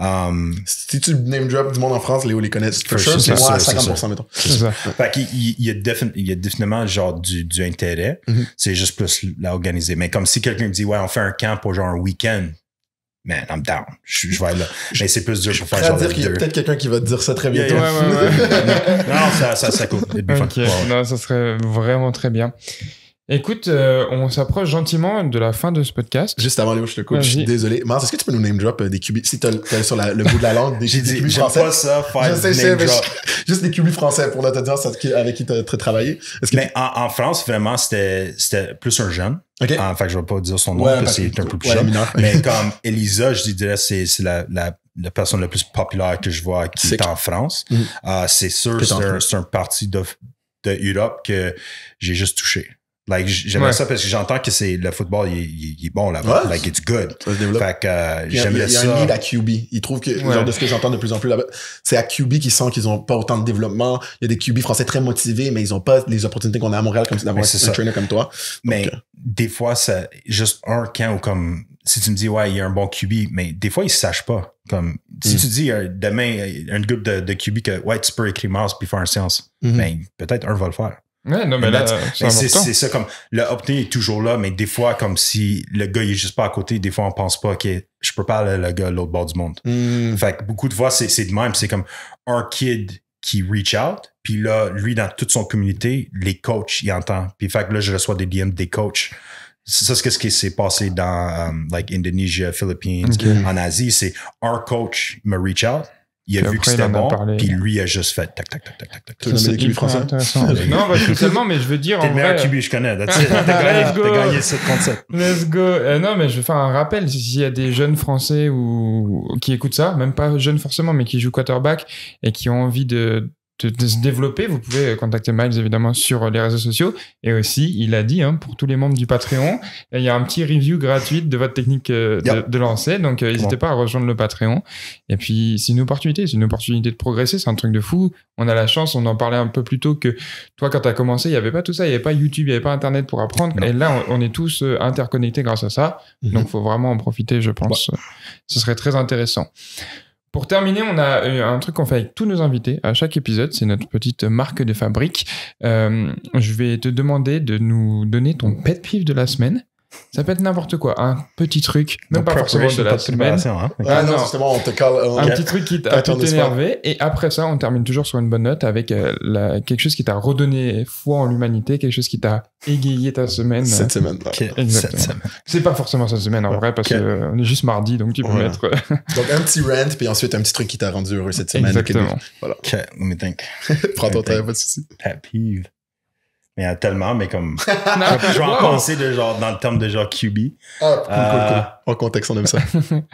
Um, si tu name drop du monde en France, Léo les connaît. For sure, c'est moi à 50%, mettons. C'est ça. Fait qu'il il, il, il y a définitivement genre du, du intérêt. Mm-hmm. C'est juste plus l'organiser. Mais comme si quelqu'un me dit, ouais, on fait un camp pour genre un week-end man, I'm down. Je, vais être là. Mais c'est plus dur pour faire genre. dire qu'il y a peut-être quelqu'un qui va te dire ça très bientôt. non, ça, ça, ça coupe. Non, ça serait vraiment très bien. Écoute, euh, on s'approche gentiment de la fin de ce podcast. Juste avant, Léo, je te coupe. je suis désolé. Mars, est-ce que tu peux nous name drop euh, des QB Si t'as sur le bout de la langue des J'ai dit, pas ça, name drop. juste des QB français pour notre audience avec qui t'as travaillé. mais en, France, vraiment, c'était plus un jeune. OK. En ah, fait, je vais pas dire son nom parce qu'il est un peu plus jeune. mais comme Elisa, je dirais, c'est la, la personne la plus populaire que je vois qui est, en France. Mm-hmm. Ah, c'est sûr, c'est un, un, parti de, de Europe que j'ai juste touché. Like, j'aime ça parce que j'entends que c'est le football, il, est bon là-bas. Like, it's good. Ça euh, Il y a un à QB. Il trouve que, de ce que j'entends de plus en plus là-bas, c'est à QB qu'ils sentent qu'ils n'ont pas autant de développement. Il y a des QB français très motivés, mais ils n'ont pas les opportunités qu'on a à Montréal comme d'avoir un, trainer comme toi. mais euh, des fois, c'est juste un camp ou comme, si tu me dis, ouais, il y a un bon QB, mais des fois, ils ne sachent pas. Comme, si mm. tu dis euh, demain, un groupe de, QB que, ouais, tu peux écrire Mars puis faire un séance, mais mm-hmm. ben, peut-être un va le faire non, mais là, c'est, ça comme le opt est toujours là, mais des fois, comme si le gars il est juste pas à côté, des fois on pense pas que je peux pas aller le gars l'autre bord du monde. Hmm. Fait que beaucoup de fois, c'est, de même. C'est comme un kid qui reach out, puis là, lui, dans toute son communauté, les coachs, il entend. Puis fait que là, je reçois des DM des coachs. C'est ça, c'est ce qui s'est passé dans um, like Indonesia, Philippines, en Asie. C'est un coach me reach out il a vu que c'était bon, puis lui a juste fait tac, tac, tac, tac, tac. Tu connais non, pas spécialement, mais je veux dire. T'es le meilleur QB, je connais. T'as gagné 7 Let's go. Euh, non, mais je vais faire un rappel. S'il y a des jeunes français ou qui écoutent ça, même pas jeunes forcément, mais qui jouent quarterback et qui ont envie de de, se développer, vous pouvez contacter Miles évidemment sur les réseaux sociaux. Et aussi, il a dit, hein, pour tous les membres du Patreon, il y a un petit review gratuit de votre technique euh, de, lancer. Donc, euh, n'hésitez pas à rejoindre le Patreon. Et puis, c'est une opportunité, c'est une opportunité de progresser, c'est un truc de fou. On a la chance, on en parlait un peu plus tôt que toi, quand tu as commencé, il n'y avait pas tout ça, il n'y avait pas YouTube, il n'y avait pas Internet pour apprendre. Et là, on, est tous euh, interconnectés grâce à ça. Mhm. Donc, il faut vraiment en profiter, je pense. Ce serait très intéressant. Pour terminer, on a euh, un truc qu'on fait avec tous nos invités à chaque épisode, c'est notre petite marque de fabrique. Euh, je vais te demander de nous donner ton pet peeve de la semaine ça peut être n'importe quoi, un petit truc, même pas forcément de la semaine. Hein, ah, ah non, justement, on te calme. un petit truc qui t'a énervé, et après ça, on termine toujours sur une bonne note avec euh, quelque chose qui t'a redonné foi en l'humanité, quelque chose qui t'a égayé ta semaine. Cette semaine. C'est pas forcément cette semaine en vrai, parce qu'on est juste mardi, donc tu peux mettre. Euh, donc un petit rant, puis ensuite un petit truc qui t'a rendu heureux cette semaine. Exactement. Voilà. Ok, let me think. Prends ton temps, pas de soucis pile. Mais euh, tellement, mais comme. je vais en penser de genre, dans le terme de genre QB. Ah, En euh, contexte, on aime ça.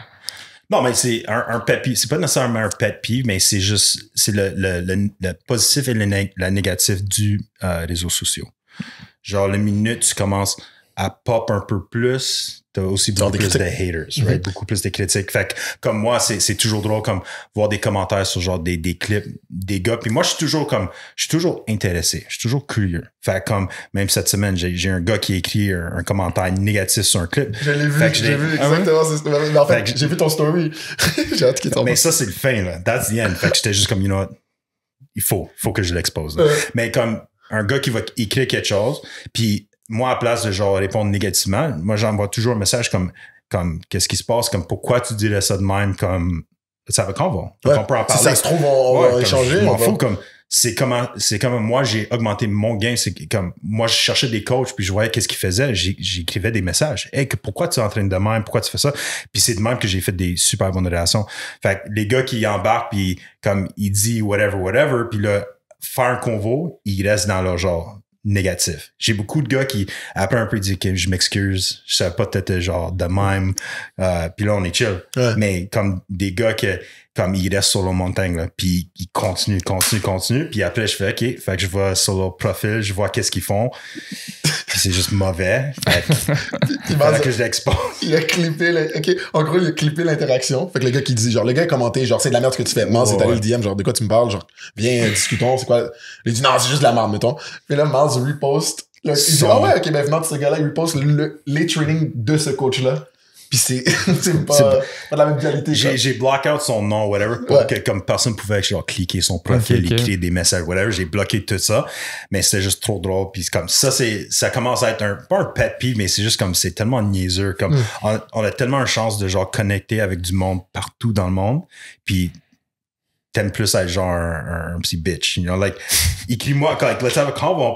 non, mais c'est un, un pet peeve. C'est pas nécessairement un pet peeve, mais c'est juste, c'est le, le, le, positif et le, négatif du euh, réseau social. Genre, la minute, tu commences à pop un peu plus, t'as aussi beaucoup plus de haters, mhm. right? Beaucoup plus de critiques. Fait que, comme moi, c'est c'est toujours drôle comme voir des commentaires sur genre des, des clips des gars. Puis moi, je suis toujours comme, je suis toujours intéressé, je suis toujours curieux. Fait que, comme, même cette semaine, j'ai j'ai un gars qui écrit un, commentaire négatif sur un clip. Je l'ai vu, j'ai vu exactement. fait, j'ai vu ton story. j'ai hâte qu'il Mais ça, c'est le fin, là. That's the end. Fait que j'étais juste comme, you know what? Il faut, faut que je l'expose. Euh. Mais comme, un gars qui va écrire quelque chose, puis moi, à place de genre répondre négativement, moi, j'envoie toujours un message comme, comme qu'est-ce qui se passe, comme pourquoi tu dirais ça de même, comme ça va qu'on va. on peut en parler. ça se trouve, on va échanger. comme c'est comment c'est comme moi j'ai augmenté mon gain c'est comme moi je cherchais des coachs puis je voyais qu'est-ce qu'ils faisaient j'écrivais des messages hey que pourquoi tu entraînes de même pourquoi tu fais ça puis c'est de même que j'ai fait des super bonnes relations fait les gars qui embarquent puis comme ils disent whatever whatever puis là faire un convo ils restent dans leur genre négatif. J'ai beaucoup de gars qui, après un peu, disent que je m'excuse, je savais pas peut-être genre de même, euh, puis là, on est chill. Mais comme des gars que il reste sur montagne, puis il continue, continue, continue. Puis après, je fais OK, fait que je vois sur leur profil, je vois qu'est-ce qu'ils font. c'est juste mauvais. il que, que je l'expose. Il a clippé, OK, en gros, il a clippé l'interaction. Fait que le gars qui dit, genre, le gars a commenté, genre, c'est de la merde ce que tu fais. Mars, c'est allé le DM, genre, de quoi tu me parles, genre, viens, euh, discutons, c'est quoi. Il dit, non, c'est juste de la merde, mettons. Puis là, Mars repost. ah ouais, OK, ben, ce gars-là, repost le, les trainings de ce coach-là. Puis c'est pas, pas, la même J'ai block out son nom, whatever, pour que comme personne pouvait genre, cliquer son profil, écrire des messages, whatever. J'ai bloqué tout ça. Mais c'était juste trop drôle. Puis comme ça, c'est ça commence à être un, pas un pet peeve, mais c'est juste comme c'est tellement niaiseux. Comme hmm. on, a tellement une chance de genre connecter avec du monde partout dans le monde. Puis t'aimes plus être genre un, petit bitch, you know, like, moi like, let's have a on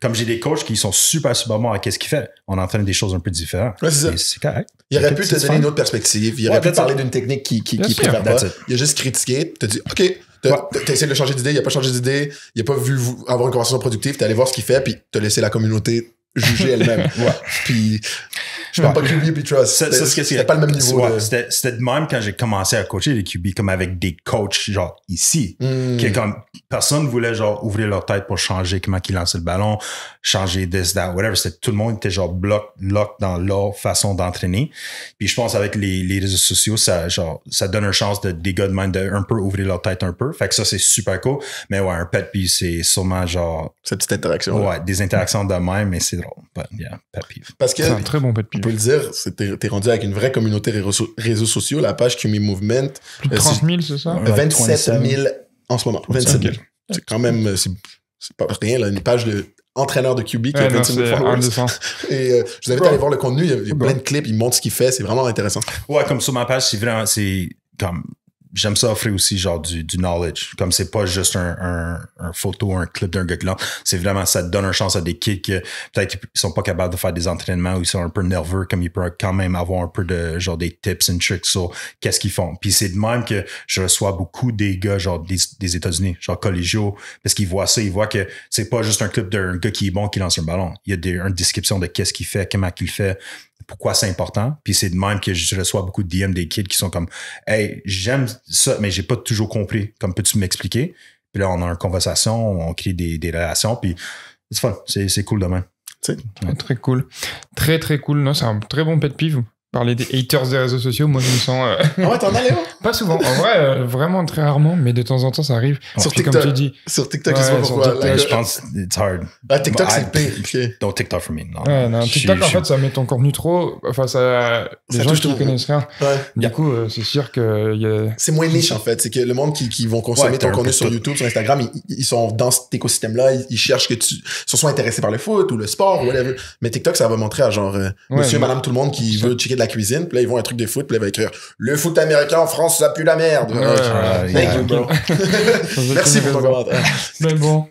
comme j'ai des coachs qui sont super, super bons à qu'est-ce qu'ils font, on entraîne des choses un peu différentes. c'est correct. Il aurait pu te donner une autre perspective, il aurait pu te parler d'une technique qui, qui, qui préfère pas. Il a juste critiqué, t'as dit, OK, T'as as essayé de changer d'idée, il a pas changé d'idée, il a pas vu avoir une conversation productive, t'es allé voir ce qu'il fait, puis t'as laissé la communauté juger elle-même. ouais. Puis je parle pas de QB C'était pas le même niveau. C'était même quand j'ai commencé à coacher les QB, comme avec des coachs, genre ici, personne hmm. qui comme personne voulait genre ouvrir leur tête pour changer comment ils lançaient le ballon, changer this, that, whatever. C'était tout le monde était genre bloc, lock dans leur façon d'entraîner. Puis je pense avec les, réseaux sociaux, ça, genre, ça donne une chance de des gars de un peu ouvrir leur tête un peu. Fait que ça, c'est super cool. Mais ouais, un pet puis c'est sûrement genre. Cette petite interaction. Ouais, des interactions de même, mais c'est drôle. But, yeah, pet peeve. Parce que. C'est un très bon pet peeve peut le dire, t'es es rendu avec une vraie communauté réseaux, sociaux, la page QMI Movement. Plus de 30 euh, 000, c'est ça? 27 000 en ce moment. 27 000. C'est quand même, euh, c'est pas rien, La une page de entraîneur de QB qui a 27 000 followers. Et euh, je vous invite à aller voir le contenu, il y a, plein de clips, il montre ce qu'il fait, c'est vraiment intéressant. Ouais, comme sur ma page, c'est vraiment, c'est comme j'aime ça offrir aussi genre du, du knowledge. Comme c'est pas juste un, un, un photo, un clip d'un gars qui C'est vraiment, ça donne une chance à des kids que peut-être ils sont pas capables de faire des entraînements ou ils sont un peu nerveux, comme ils peuvent quand même avoir un peu de genre des tips and tricks sur qu'est-ce qu'ils font. Puis c'est de même que je reçois beaucoup des gars genre des, États-Unis, genre collégiaux, parce qu'ils voient ça, ils voient que c'est pas juste un clip d'un gars qui est bon qui lance un ballon. Il y a des, une description de qu'est-ce qu'il fait, comment il fait pourquoi c'est important. Puis c'est de même que je reçois beaucoup de DM des kids qui sont comme Hey, j'aime ça, mais j'ai pas toujours compris. Comme peux-tu m'expliquer? Puis là, on a une conversation, on crée des, relations, puis c'est fun, c'est cool demain. C'est très cool. Très, très cool. Non, c'est un très bon pet pive. Parler des haters des réseaux sociaux, moi je me sens. Euh, ah ouais, t'en as, Léo Pas souvent. En vrai, euh, vraiment très rarement, mais de temps en temps ça arrive. Sur TikTok, comme tu dis. Sur TikTok, je sais pas pourquoi. je pense, it's hard. Bah, TikTok, c'est pire. Non, TikTok for me. Non, TikTok, en fait, ça met ton contenu trop. Enfin, ça. Les gens qui ne connaissent rien. Du coup, euh, c'est sûr que. Y a... C'est moins niche, en fait. C'est que le monde qui, qui vont consommer ton contenu sur YouTube, sur Instagram, ils, sont dans cet écosystème-là. Ils, cherchent que tu. sont intéressé intéressés par le foot ou le sport ou whatever. Mais TikTok, ça va montrer à genre. monsieur, madame, tout le monde qui veut checker la cuisine, puis là, ils vont un truc de foot, puis là, ils vont écrire Le foot américain en France, ça pue la merde. Merci pour ton commentaire. Mais bon.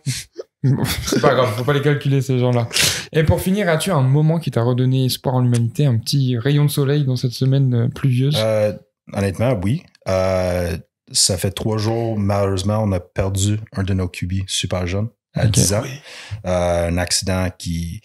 C'est pas grave, faut pas les calculer, ces gens-là. Et pour finir, as-tu un moment qui t'a redonné espoir en l'humanité, un petit rayon de soleil dans cette semaine euh, pluvieuse euh, Honnêtement, oui. Euh, ça fait trois jours, malheureusement, on a perdu un de nos cubis super jeune, à 10 ans. un accident qui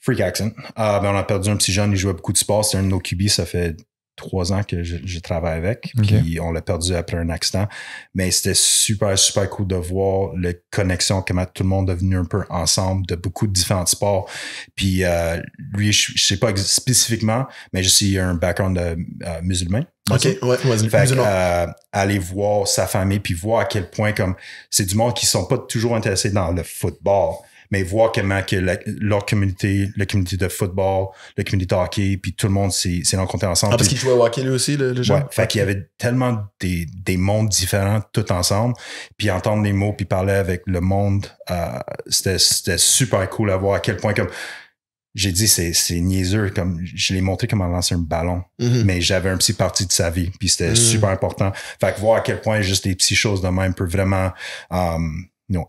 Freak Accent. Ah, ben, on a perdu un petit jeune, il jouait beaucoup de sport. C'est un de nos QB, ça fait trois ans que je, travaille avec. Puis on l'a perdu après un accident. Mais c'était super, super cool de voir la connexion, comment tout le monde est venu un peu ensemble de beaucoup de différents sports. Puis euh, lui, je, ne sais pas spécifiquement, mais je suis un background euh, musulman. OK, ouais, euh, aller voir sa famille, puis voir à quel point comme c'est du monde qui sont pas toujours intéressés dans le football mais voir comment que leur communauté, la communauté de football, la communauté de hockey, puis tout le monde s'est rencontré ensemble. Ah, parce qu'ils jouaient au hockey lui aussi, le, Ouais, fait qu'il y avait tellement des, mondes différents tout ensemble, puis entendre les mots, puis parler avec le monde, euh, c'était super cool à voir à quel point comme j'ai dit c'est niaiseux comme je l'ai montré comment lancer un ballon mm-hmm. mais j'avais un petit parti de sa vie puis c'était mm. super important fait que voir à quel point juste des petites choses de même peut vraiment euh,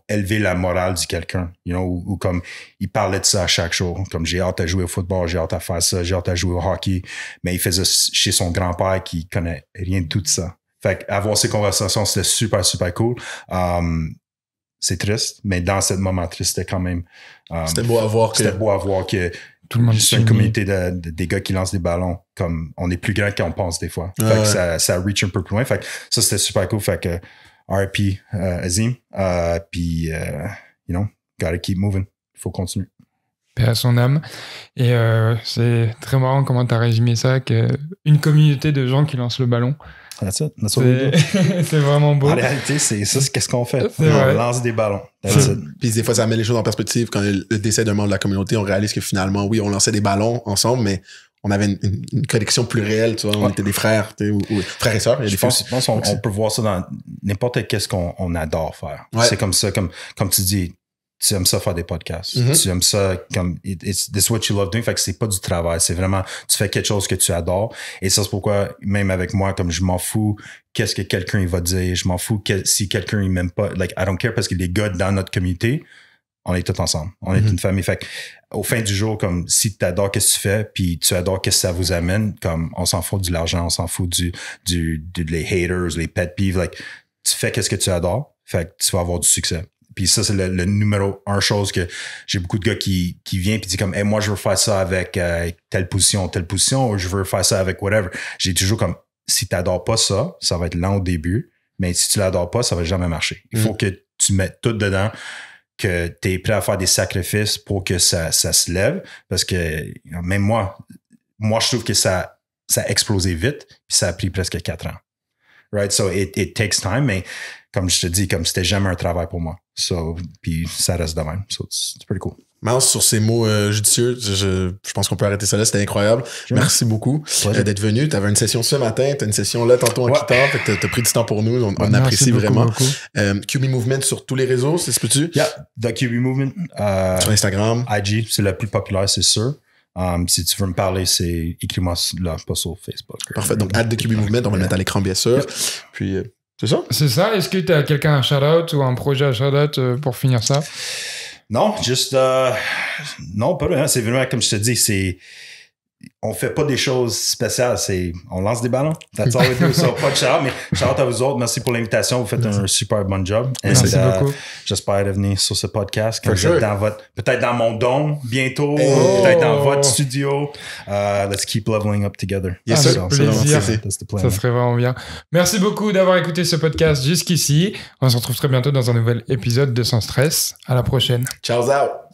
élever la morale du quelqu'un, ou, comme il parlait de ça à chaque jour, comme j'ai hâte à jouer au football, j'ai hâte à faire ça, j'ai hâte à jouer au hockey, mais il faisait chez son grand-père qui connaît rien de tout ça. Fait avoir ces conversations, c'était super, super cool. Um, c'est triste, mais dans cette moment triste, c'était quand même. Um, c'était beau à voir que. C'était beau à voir que tout le monde c'est une communauté des gars qui lancent des ballons comme on est plus grand qu'on pense des fois fait que ça, ça reach un peu plus loin fait que ça c'était super cool fait que R.I.P. Euh, Azim. Euh, puis, euh, you know, gotta keep moving. Il faut continuer. Père à son âme. Et c'est très marrant comment tu as résumé ça, qu'une communauté de gens qui lancent le ballon. C'est vraiment beau. En réalité, c'est ça, qu'est-ce qu'on fait. On lance des ballons. Puis des fois, ça met les choses en perspective. Quand le décès d'un membre de la communauté, on réalise que finalement, oui, on lançait des ballons ensemble, mais on avait une, connexion plus réelle, tu vois. On était des frères, tu sais, ou, frères et sœurs. Je pense, pense on, peut voir ça dans n'importe qu'est-ce qu'on adore faire. C'est comme ça, comme, comme tu dis, tu aimes ça faire des podcasts. Mm-hmm. Tu aimes ça comme, it's, this what you love doing. Fait que c'est pas du travail. C'est vraiment, tu fais quelque chose que tu adores. Et ça, c'est pourquoi, même avec moi, comme je m'en fous, qu'est-ce que quelqu'un, va dire. Je m'en fous si quelqu'un, il m'aime pas. Like, I don't care parce que les gars dans notre communauté, on est tous ensemble. On est mhm. une famille. Fait au fin du jour, comme si tu adores ce que tu fais, puis tu adores ce que ça vous amène, comme on s'en fout de l'argent, on s'en fout du, du, les haters, les pet peeves. Like, tu fais qu'est-ce que tu adores, fait tu vas avoir du succès. Puis ça, c'est le, numéro un chose que j'ai beaucoup de gars qui, qui viennent et dit comme, moi, je veux faire ça avec euh, telle position, telle position, ou je veux faire ça avec whatever. J'ai toujours comme, si tu n'adores pas ça, ça va être lent au début, mais si tu l'adores pas, ça va jamais marcher. Il mm. faut que tu mettes tout dedans que tu es prêt à faire des sacrifices pour que ça, ça se lève. Parce que même moi, moi, je trouve que ça, ça a explosé vite, puis ça a pris presque quatre ans. Right? So it, it takes time, mais comme je te dis, comme c'était jamais un travail pour moi. So, puis ça reste de même. So, c'est pretty cool. Mars, sur ces mots euh, judicieux, je, pense qu'on peut arrêter ça là, c'était incroyable. Merci beaucoup euh, d'être venu. Tu avais une session ce matin, tu as une session là tantôt en quittant, tu as, pris du temps pour nous, on, apprécie vraiment. Euh, QB Movement sur tous les réseaux, c'est ce que tu? Yeah, the QB Movement. sur Instagram. IG, c'est la plus populaire, c'est sûr. Um, si tu veux me parler, c'est écris-moi là, pas sur Facebook. Parfait, donc add de QB Movement, on va le mettre à l'écran bien sûr. Puis, c'est ça? C'est ça, est-ce que tu as quelqu'un à shout-out ou un projet à shout-out pour finir ça? Non, juste. Euh, non, pas C'est vraiment, comme je te dis, c'est on fait pas des choses spéciales, c'est on lance des ballons. That's all we do. So, pas de shout mais shout à vous autres. Merci pour l'invitation. Vous faites un super bon job. Merci euh, beaucoup. J'espère venir sur ce podcast dans votre peut-être dans mon don bientôt, oh! peut-être dans votre studio. Euh, let's keep leveling up together. Yes, ah, Ça serait vraiment bien. Merci beaucoup d'avoir écouté ce podcast jusqu'ici. On se retrouve très bientôt dans un nouvel épisode de Sans stress. À la prochaine. Ciao out.